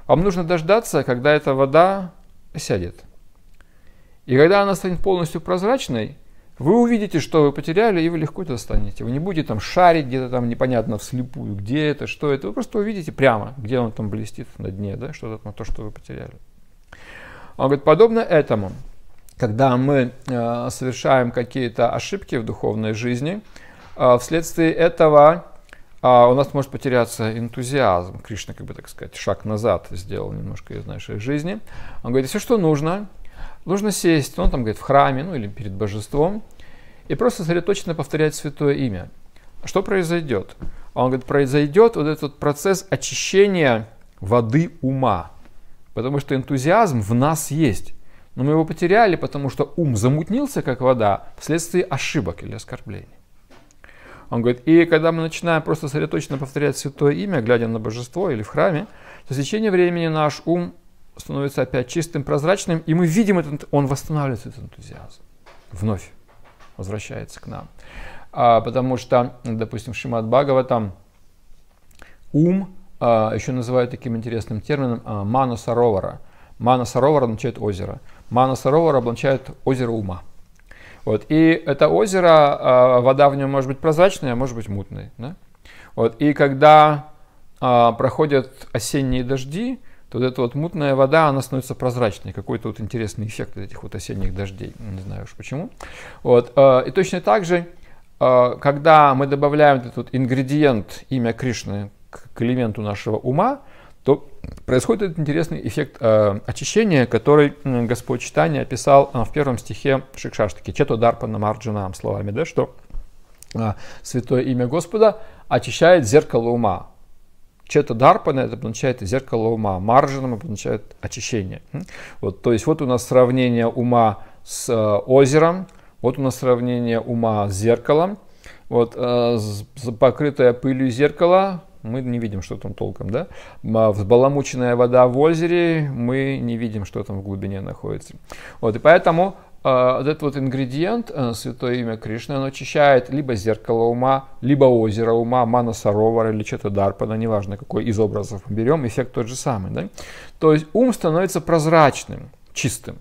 Вам нужно дождаться, когда эта вода сядет. И когда она станет полностью прозрачной, вы увидите, что вы потеряли, и вы легко это достанете. Вы не будете там шарить где-то там непонятно вслепую, где это, что это. Вы просто увидите прямо, где он там блестит на дне, да, что-то там, то, что вы потеряли. Он говорит, подобно этому, когда мы э, совершаем какие-то ошибки в духовной жизни, э, вследствие этого а у нас может потеряться энтузиазм. Кришна, как бы так сказать, шаг назад сделал немножко из нашей жизни. Он говорит, все, что нужно, нужно сесть, он там, говорит, в храме, ну, или перед божеством, и просто сосредоточенно повторять святое имя. Что произойдет? Он говорит, произойдет вот этот процесс очищения воды ума, потому что энтузиазм в нас есть. Но мы его потеряли, потому что ум замутнился, как вода, вследствие ошибок или оскорблений. Он говорит, и когда мы начинаем просто сосредоточенно повторять святое имя, глядя на божество или в храме, то в течение времени наш ум становится опять чистым, прозрачным, и мы видим этот, он восстанавливает этот энтузиазм. Вновь возвращается к нам. А, потому что, допустим, Шимат Бхагава там ум а, еще называют таким интересным термином а, манасаровара. Манасаровара означает озеро. Манасаровара обозначает озеро ума. Вот. И это озеро, а, вода в нем может быть прозрачная, а может быть мутной. Да? Вот. И когда а, проходят осенние дожди, то вот эта вот мутная вода, она становится прозрачной. Какой-то вот интересный эффект этих вот осенних дождей. Не знаю уж почему. Вот. И точно так же, когда мы добавляем этот вот ингредиент, имя Кришны, к элементу нашего ума, то происходит этот интересный эффект э, очищения, который Господь Читания описал э, в первом стихе Шикшаштаки, «Чето дарпана марджинам» словами, да, что э, святое имя Господа очищает зеркало ума. Чето дарпана это означает зеркало ума, марджинам обозначает очищение. Вот, то есть вот у нас сравнение ума с э, озером, вот у нас сравнение ума с зеркалом, вот э, покрытое пылью зеркало, мы не видим, что там толком, да? А Взбаламученная вода в озере, мы не видим, что там в глубине находится. Вот, и поэтому а, вот этот вот ингредиент, э, святое имя Кришны, он очищает либо зеркало ума, либо озеро ума, манасаровара или что-то дарпана, неважно, какой из образов мы берем, эффект тот же самый, да? То есть ум становится прозрачным, чистым.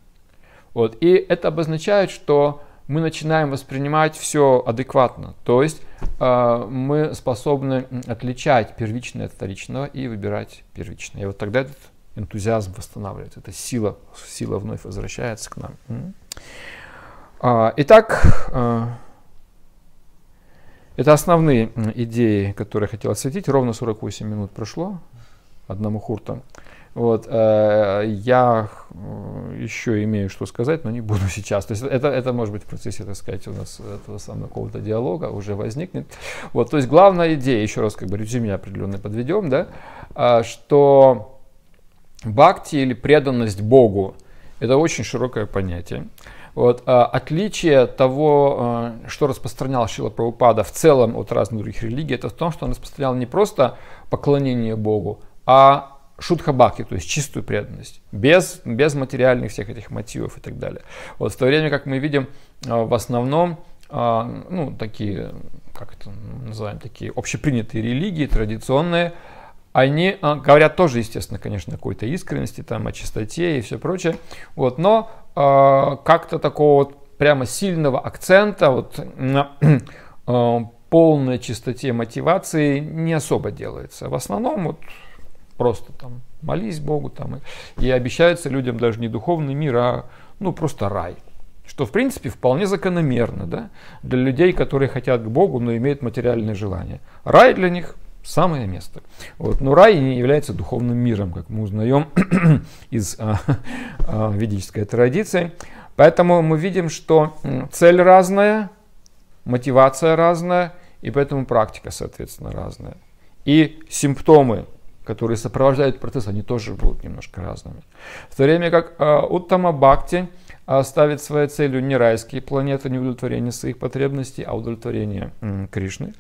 Вот, и это обозначает, что мы начинаем воспринимать все адекватно. То есть э, мы способны отличать первичное от вторичного и выбирать первичное. И вот тогда этот энтузиазм восстанавливается, эта сила, сила вновь возвращается к нам. А, итак, э, это основные идеи, которые я хотел осветить. Ровно 48 минут прошло одному хурту. Вот, э, я э, еще имею что сказать, но не буду сейчас. То есть это, это может быть в процессе, так сказать, у нас этого самого какого-то диалога уже возникнет. Вот, то есть главная идея, еще раз как бы резюме определенно подведем, да, э, что бхакти или преданность Богу – это очень широкое понятие. Вот, отличие того, что распространял Шила Прабхупада в целом от разных других религий, это в том, что он распространял не просто поклонение Богу, а шутхабаки, то есть чистую преданность, без, без материальных всех этих мотивов и так далее. Вот в то время, как мы видим, а, в основном а, ну, такие, как это называем, такие общепринятые религии, традиционные, они а, говорят тоже, естественно, конечно, о какой-то искренности, там, о чистоте и все прочее, вот, но как-то такого вот прямо сильного акцента вот на полной чистоте мотивации не особо делается. В основном вот просто там молись Богу там. И обещается людям даже не духовный мир, а ну просто рай. Что, в принципе, вполне закономерно да? для людей, которые хотят к Богу, но имеют материальные желания. Рай для них самое место. Вот. Но рай не является духовным миром, как мы узнаем из а, а, ведической традиции. Поэтому мы видим, что цель разная, мотивация разная, и поэтому практика, соответственно, разная. И симптомы которые сопровождают процесс, они тоже будут немножко разными. В то время как а, Уттама Бхакти а, ставит своей целью не райские планеты, не удовлетворение своих потребностей, а удовлетворение Кришны.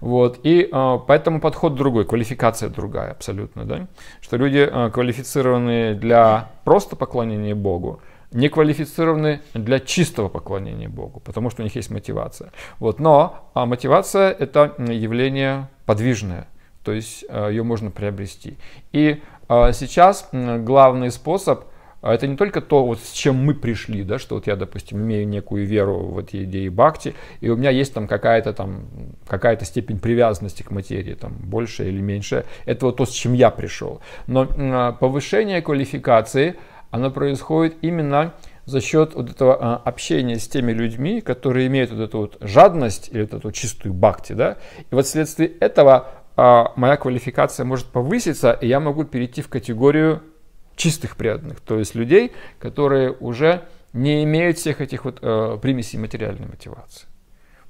Вот. И а, поэтому подход другой, квалификация другая абсолютно. Да? Что люди э, квалифицированные для просто поклонения Богу, не квалифицированы для чистого поклонения Богу, потому что у них есть мотивация. Вот. Но а мотивация – это явление подвижное то есть э, ее можно приобрести. И э, сейчас главный способ э, это не только то, вот с чем мы пришли, да, что вот я, допустим, имею некую веру в эти идеи бхакти, и у меня есть там какая-то там, какая-то степень привязанности к материи, там, больше или меньше. Это вот то, с чем я пришел. Но повышение квалификации, оно происходит именно за счет вот этого общения с теми людьми, которые имеют вот эту вот жадность или вот эту чистую бхакти, да, и вот вследствие этого а, моя квалификация может повыситься, и я могу перейти в категорию чистых преданных, то есть людей, которые уже не имеют всех этих вот э, примесей материальной мотивации.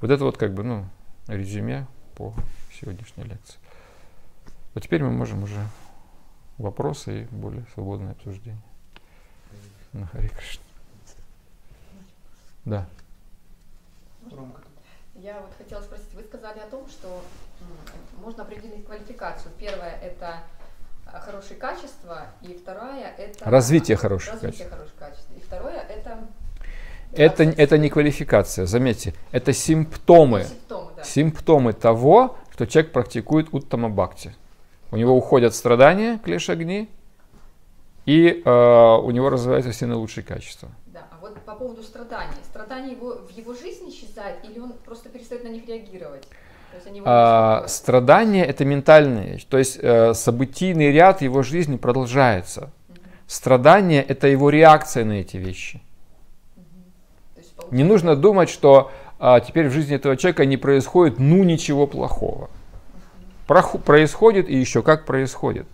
Вот это вот как бы, ну, резюме по сегодняшней лекции. А теперь мы можем уже вопросы и более свободное обсуждение. На Хари Кришна. Да. Ромка. Я вот хотела спросить, вы сказали о том, что можно определить квалификацию. Первое – это э, хорошие качества, и второе – это… Развитие хороших развитие качеств. Хороших качеств. И второе – это… Это, это не квалификация, заметьте, это симптомы, симптомы, да. симптомы того, что человек практикует уттамабхакти. У него уходят страдания, клеш огни, и э, у него развиваются все наилучшие качества по поводу страданий. страдания его в его жизни исчезают или он просто перестает на них реагировать? А, страдание это ментальные, то есть э, событийный ряд его жизни продолжается. Угу. Страдание это его реакция на эти вещи. Не нужно думать, что а, теперь в жизни этого человека не происходит ну ничего плохого. Угу. Происходит и еще как происходит.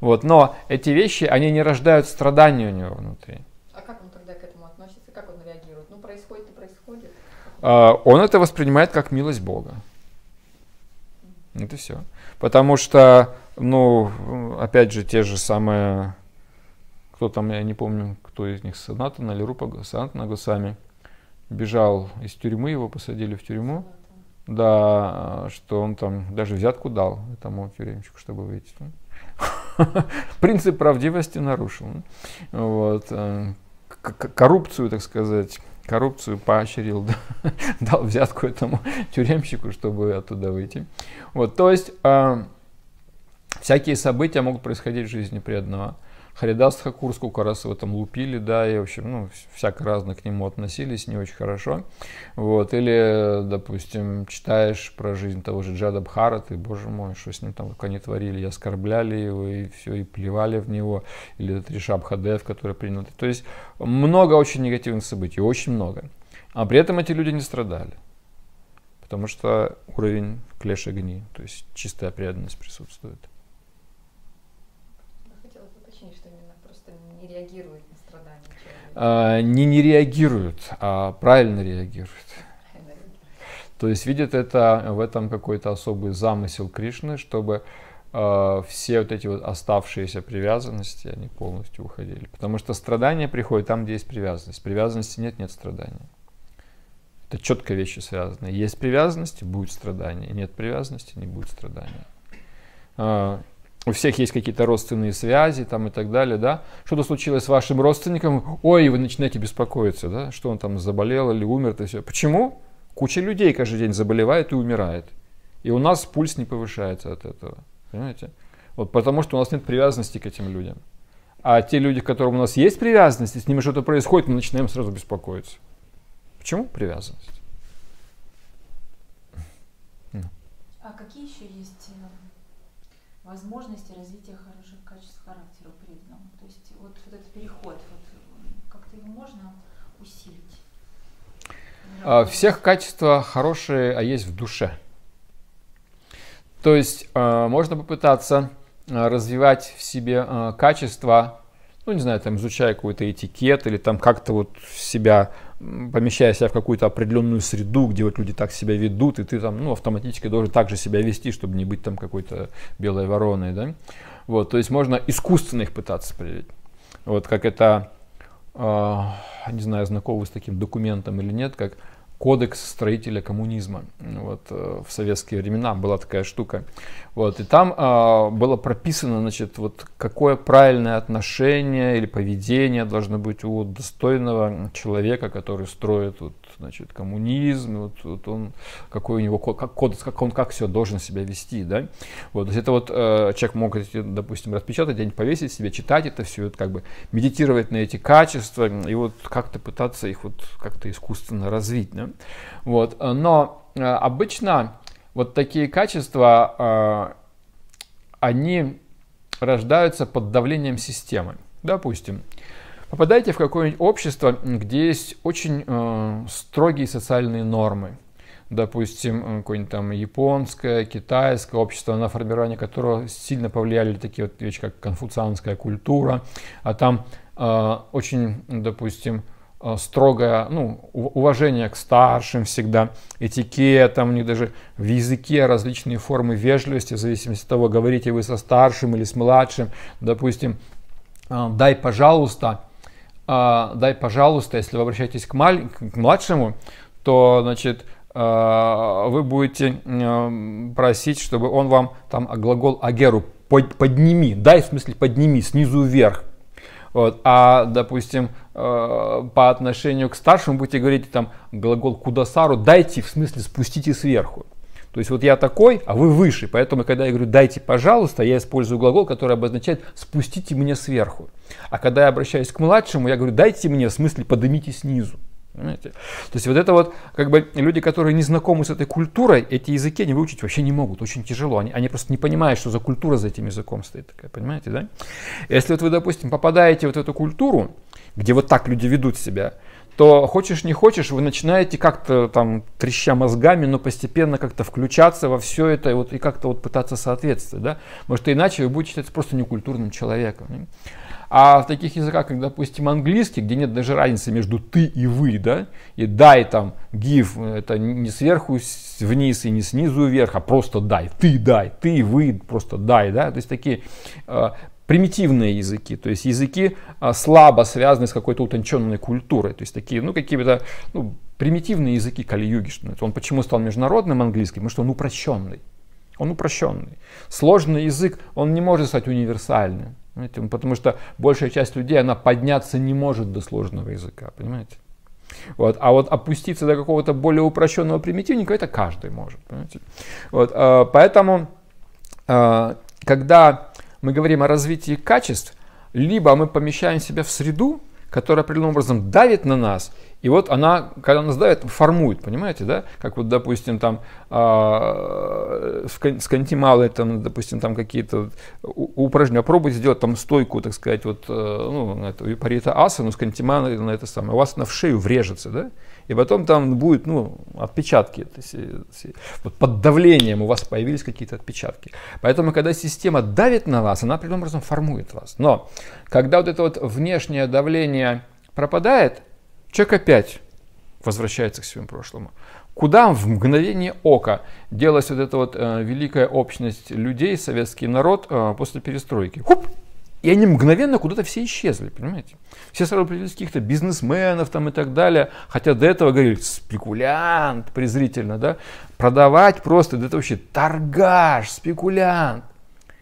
Вот, но эти вещи, они не рождают страдания у него внутри. А, он это воспринимает как милость Бога. Это все. Потому что, ну, опять же, те же самые, кто там, я не помню, кто из них, Санатана или Рупа Санатана Гусами, бежал из тюрьмы, его посадили в тюрьму. Да, что он там даже взятку дал этому тюремщику, чтобы выйти. Принцип правдивости нарушил. Вот. Э, коррупцию, так сказать, коррупцию поощрил, да, дал взятку этому тюремщику, чтобы оттуда выйти. Вот, то есть э, всякие события могут происходить в жизни преданного. одного Харидаст Хакур сколько раз в этом лупили, да, и, в общем, ну, всяко разно к нему относились, не очень хорошо. Вот, или, допустим, читаешь про жизнь того же Джада Бхара, ты, боже мой, что с ним там только они творили, и оскорбляли его, и все, и плевали в него, или этот Ришаб Хадев, который принял. То есть много очень негативных событий, очень много. А при этом эти люди не страдали, потому что уровень клеш огни, то есть чистая преданность присутствует. реагируют на страдания человека? А, не не реагируют, а правильно реагируют. То есть видят это в этом какой-то особый замысел Кришны, чтобы э, все вот эти вот оставшиеся привязанности, они полностью уходили. Потому что страдания приходят там, где есть привязанность. Привязанности нет, нет страдания. Это четко вещи связаны. Есть привязанность, будет страдание. Нет привязанности, не будет страдания. А, у всех есть какие-то родственные связи там и так далее, да, что-то случилось с вашим родственником, ой, вы начинаете беспокоиться, да, что он там заболел или умер, то все. Почему? Куча людей каждый день заболевает и умирает. И у нас пульс не повышается от этого, понимаете? Вот потому что у нас нет привязанности к этим людям. А те люди, к которым у нас есть привязанность, с ними что-то происходит, мы начинаем сразу беспокоиться. Почему привязанность? А какие еще есть возможности развития хороших качеств характера у преданного. То есть вот, вот этот переход, вот, как-то его можно усилить. А, всех качества хорошие, а есть в душе. То есть а, можно попытаться а, развивать в себе качества ну, не знаю, там, изучая какой-то этикет или там как-то вот себя, помещая себя в какую-то определенную среду, где вот люди так себя ведут, и ты там, ну, автоматически должен так же себя вести, чтобы не быть там какой-то белой вороной, да. Вот, то есть можно искусственно их пытаться проявить. Вот как это, э, не знаю, знакомы с таким документом или нет, как кодекс строителя коммунизма. Вот, э, в советские времена была такая штука. Вот, и там а, было прописано, значит, вот какое правильное отношение или поведение должно быть у достойного человека, который строит вот, значит, коммунизм, вот, вот он, какой у него как кодекс, как он как все должен себя вести, да. Вот, то есть это вот э, человек мог, допустим, распечатать, где-нибудь повесить себе, читать это все, вот, как бы медитировать на эти качества и вот как-то пытаться их вот как-то искусственно развить, да? Вот, э, но э, обычно вот такие качества, э, они рождаются под давлением системы. Допустим, Попадайте в какое-нибудь общество, где есть очень э, строгие социальные нормы. Допустим, э, какое-нибудь там японское, китайское общество, на формирование которого сильно повлияли такие вот вещи, как конфуцианская культура. А там э, очень, допустим, э, строгое ну, уважение к старшим всегда, этикетом, у них даже в языке различные формы вежливости, в зависимости от того, говорите вы со старшим или с младшим, допустим, э, дай пожалуйста, а, дай, пожалуйста, если вы обращаетесь к, маль... к младшему, то, значит, а, вы будете просить, чтобы он вам там глагол агеру подними, дай в смысле подними снизу вверх. Вот. А, допустим, а, по отношению к старшему будете говорить там глагол кудасару дайте в смысле спустите сверху. То есть вот я такой, а вы выше. Поэтому, когда я говорю «дайте, пожалуйста», я использую глагол, который обозначает «спустите меня сверху». А когда я обращаюсь к младшему, я говорю «дайте мне», в смысле «поднимите снизу». Понимаете? То есть вот это вот, как бы люди, которые не знакомы с этой культурой, эти языки они выучить вообще не могут, очень тяжело. Они, они просто не понимают, что за культура за этим языком стоит такая, понимаете, да? Если вот вы, допустим, попадаете вот в эту культуру, где вот так люди ведут себя, то хочешь не хочешь, вы начинаете как-то там треща мозгами, но постепенно как-то включаться во все это и, вот, и как-то вот пытаться соответствовать. Да? Потому что иначе вы будете считаться просто некультурным человеком. А в таких языках, как, допустим, английский, где нет даже разницы между ты и вы, да, и дай там, give, это не сверху вниз и не снизу вверх, а просто дай, ты дай, ты и вы, просто дай, да, то есть такие э, примитивные языки, то есть языки а, слабо связаны с какой-то утонченной культурой, то есть такие, ну, какие-то ну, примитивные языки кали-юги, что он почему стал международным английским, потому что он упрощенный, он упрощенный. Сложный язык, он не может стать универсальным, понимаете? потому что большая часть людей, она подняться не может до сложного языка, понимаете? Вот. А вот опуститься до какого-то более упрощенного примитивника, это каждый может. Понимаете? Вот. А, поэтому, а, когда мы говорим о развитии качеств, либо мы помещаем себя в среду, которая определенным образом давит на нас, и вот она, когда она сдает, формует, понимаете, да? Как вот, допустим, там э, а, с кантималой, там, допустим, там какие-то упражнения. попробуйте сделать там стойку, так сказать, вот, э, ну, это, парита асану с кантималой на это самое. У вас она в шею врежется, да? И потом там будет, ну, отпечатки. Есть, э, вот под давлением у вас появились какие-то отпечатки. Поэтому, когда система давит на вас, она определенным образом формует вас. Но когда вот это вот внешнее давление пропадает, Человек опять возвращается к своему прошлому. Куда в мгновение ока делась вот эта вот э, великая общность людей, советский народ э, после перестройки? Хуп! И они мгновенно куда-то все исчезли, понимаете? Все сразу прилились каких-то бизнесменов там и так далее. Хотя до этого говорили, спекулянт, презрительно, да? Продавать просто, да это вообще торгаш, спекулянт.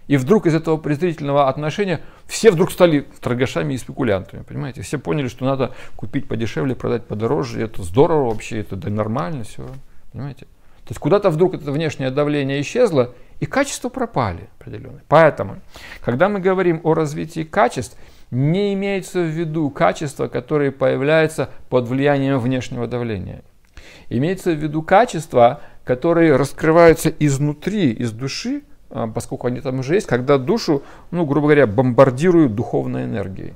И вдруг из этого презрительного отношения все вдруг стали торгашами и спекулянтами, понимаете? Все поняли, что надо купить подешевле, продать подороже, это здорово вообще, это да нормально все, понимаете? То есть куда-то вдруг это внешнее давление исчезло, и качества пропали определенные. Поэтому, когда мы говорим о развитии качеств, не имеется в виду качества, которые появляются под влиянием внешнего давления. Имеется в виду качества, которые раскрываются изнутри, из души, а, поскольку они там уже есть, когда душу, ну, грубо говоря, бомбардируют духовной энергией.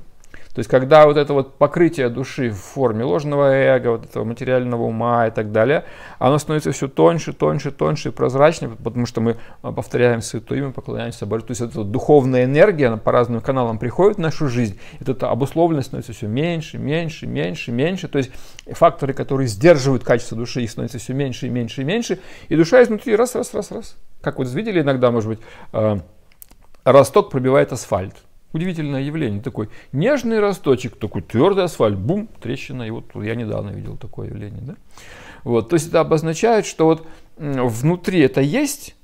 То есть, когда вот это вот покрытие души в форме ложного эго, вот этого материального ума и так далее, оно становится все тоньше, тоньше, тоньше и прозрачнее, потому что мы а, повторяем святое имя, поклоняемся Божеству. То есть, эта вот духовная энергия, она по разным каналам приходит в нашу жизнь. И вот эта обусловленность становится все меньше, меньше, меньше, меньше. То есть, факторы, которые сдерживают качество души, их становится все меньше и меньше и меньше. И душа изнутри раз, раз, раз, раз. Как вот видели иногда, может быть, а, росток пробивает асфальт удивительное явление. Такой нежный росточек, такой твердый асфальт, бум, трещина. И вот я недавно видел такое явление. Да? Вот, то есть это обозначает, что вот внутри это есть,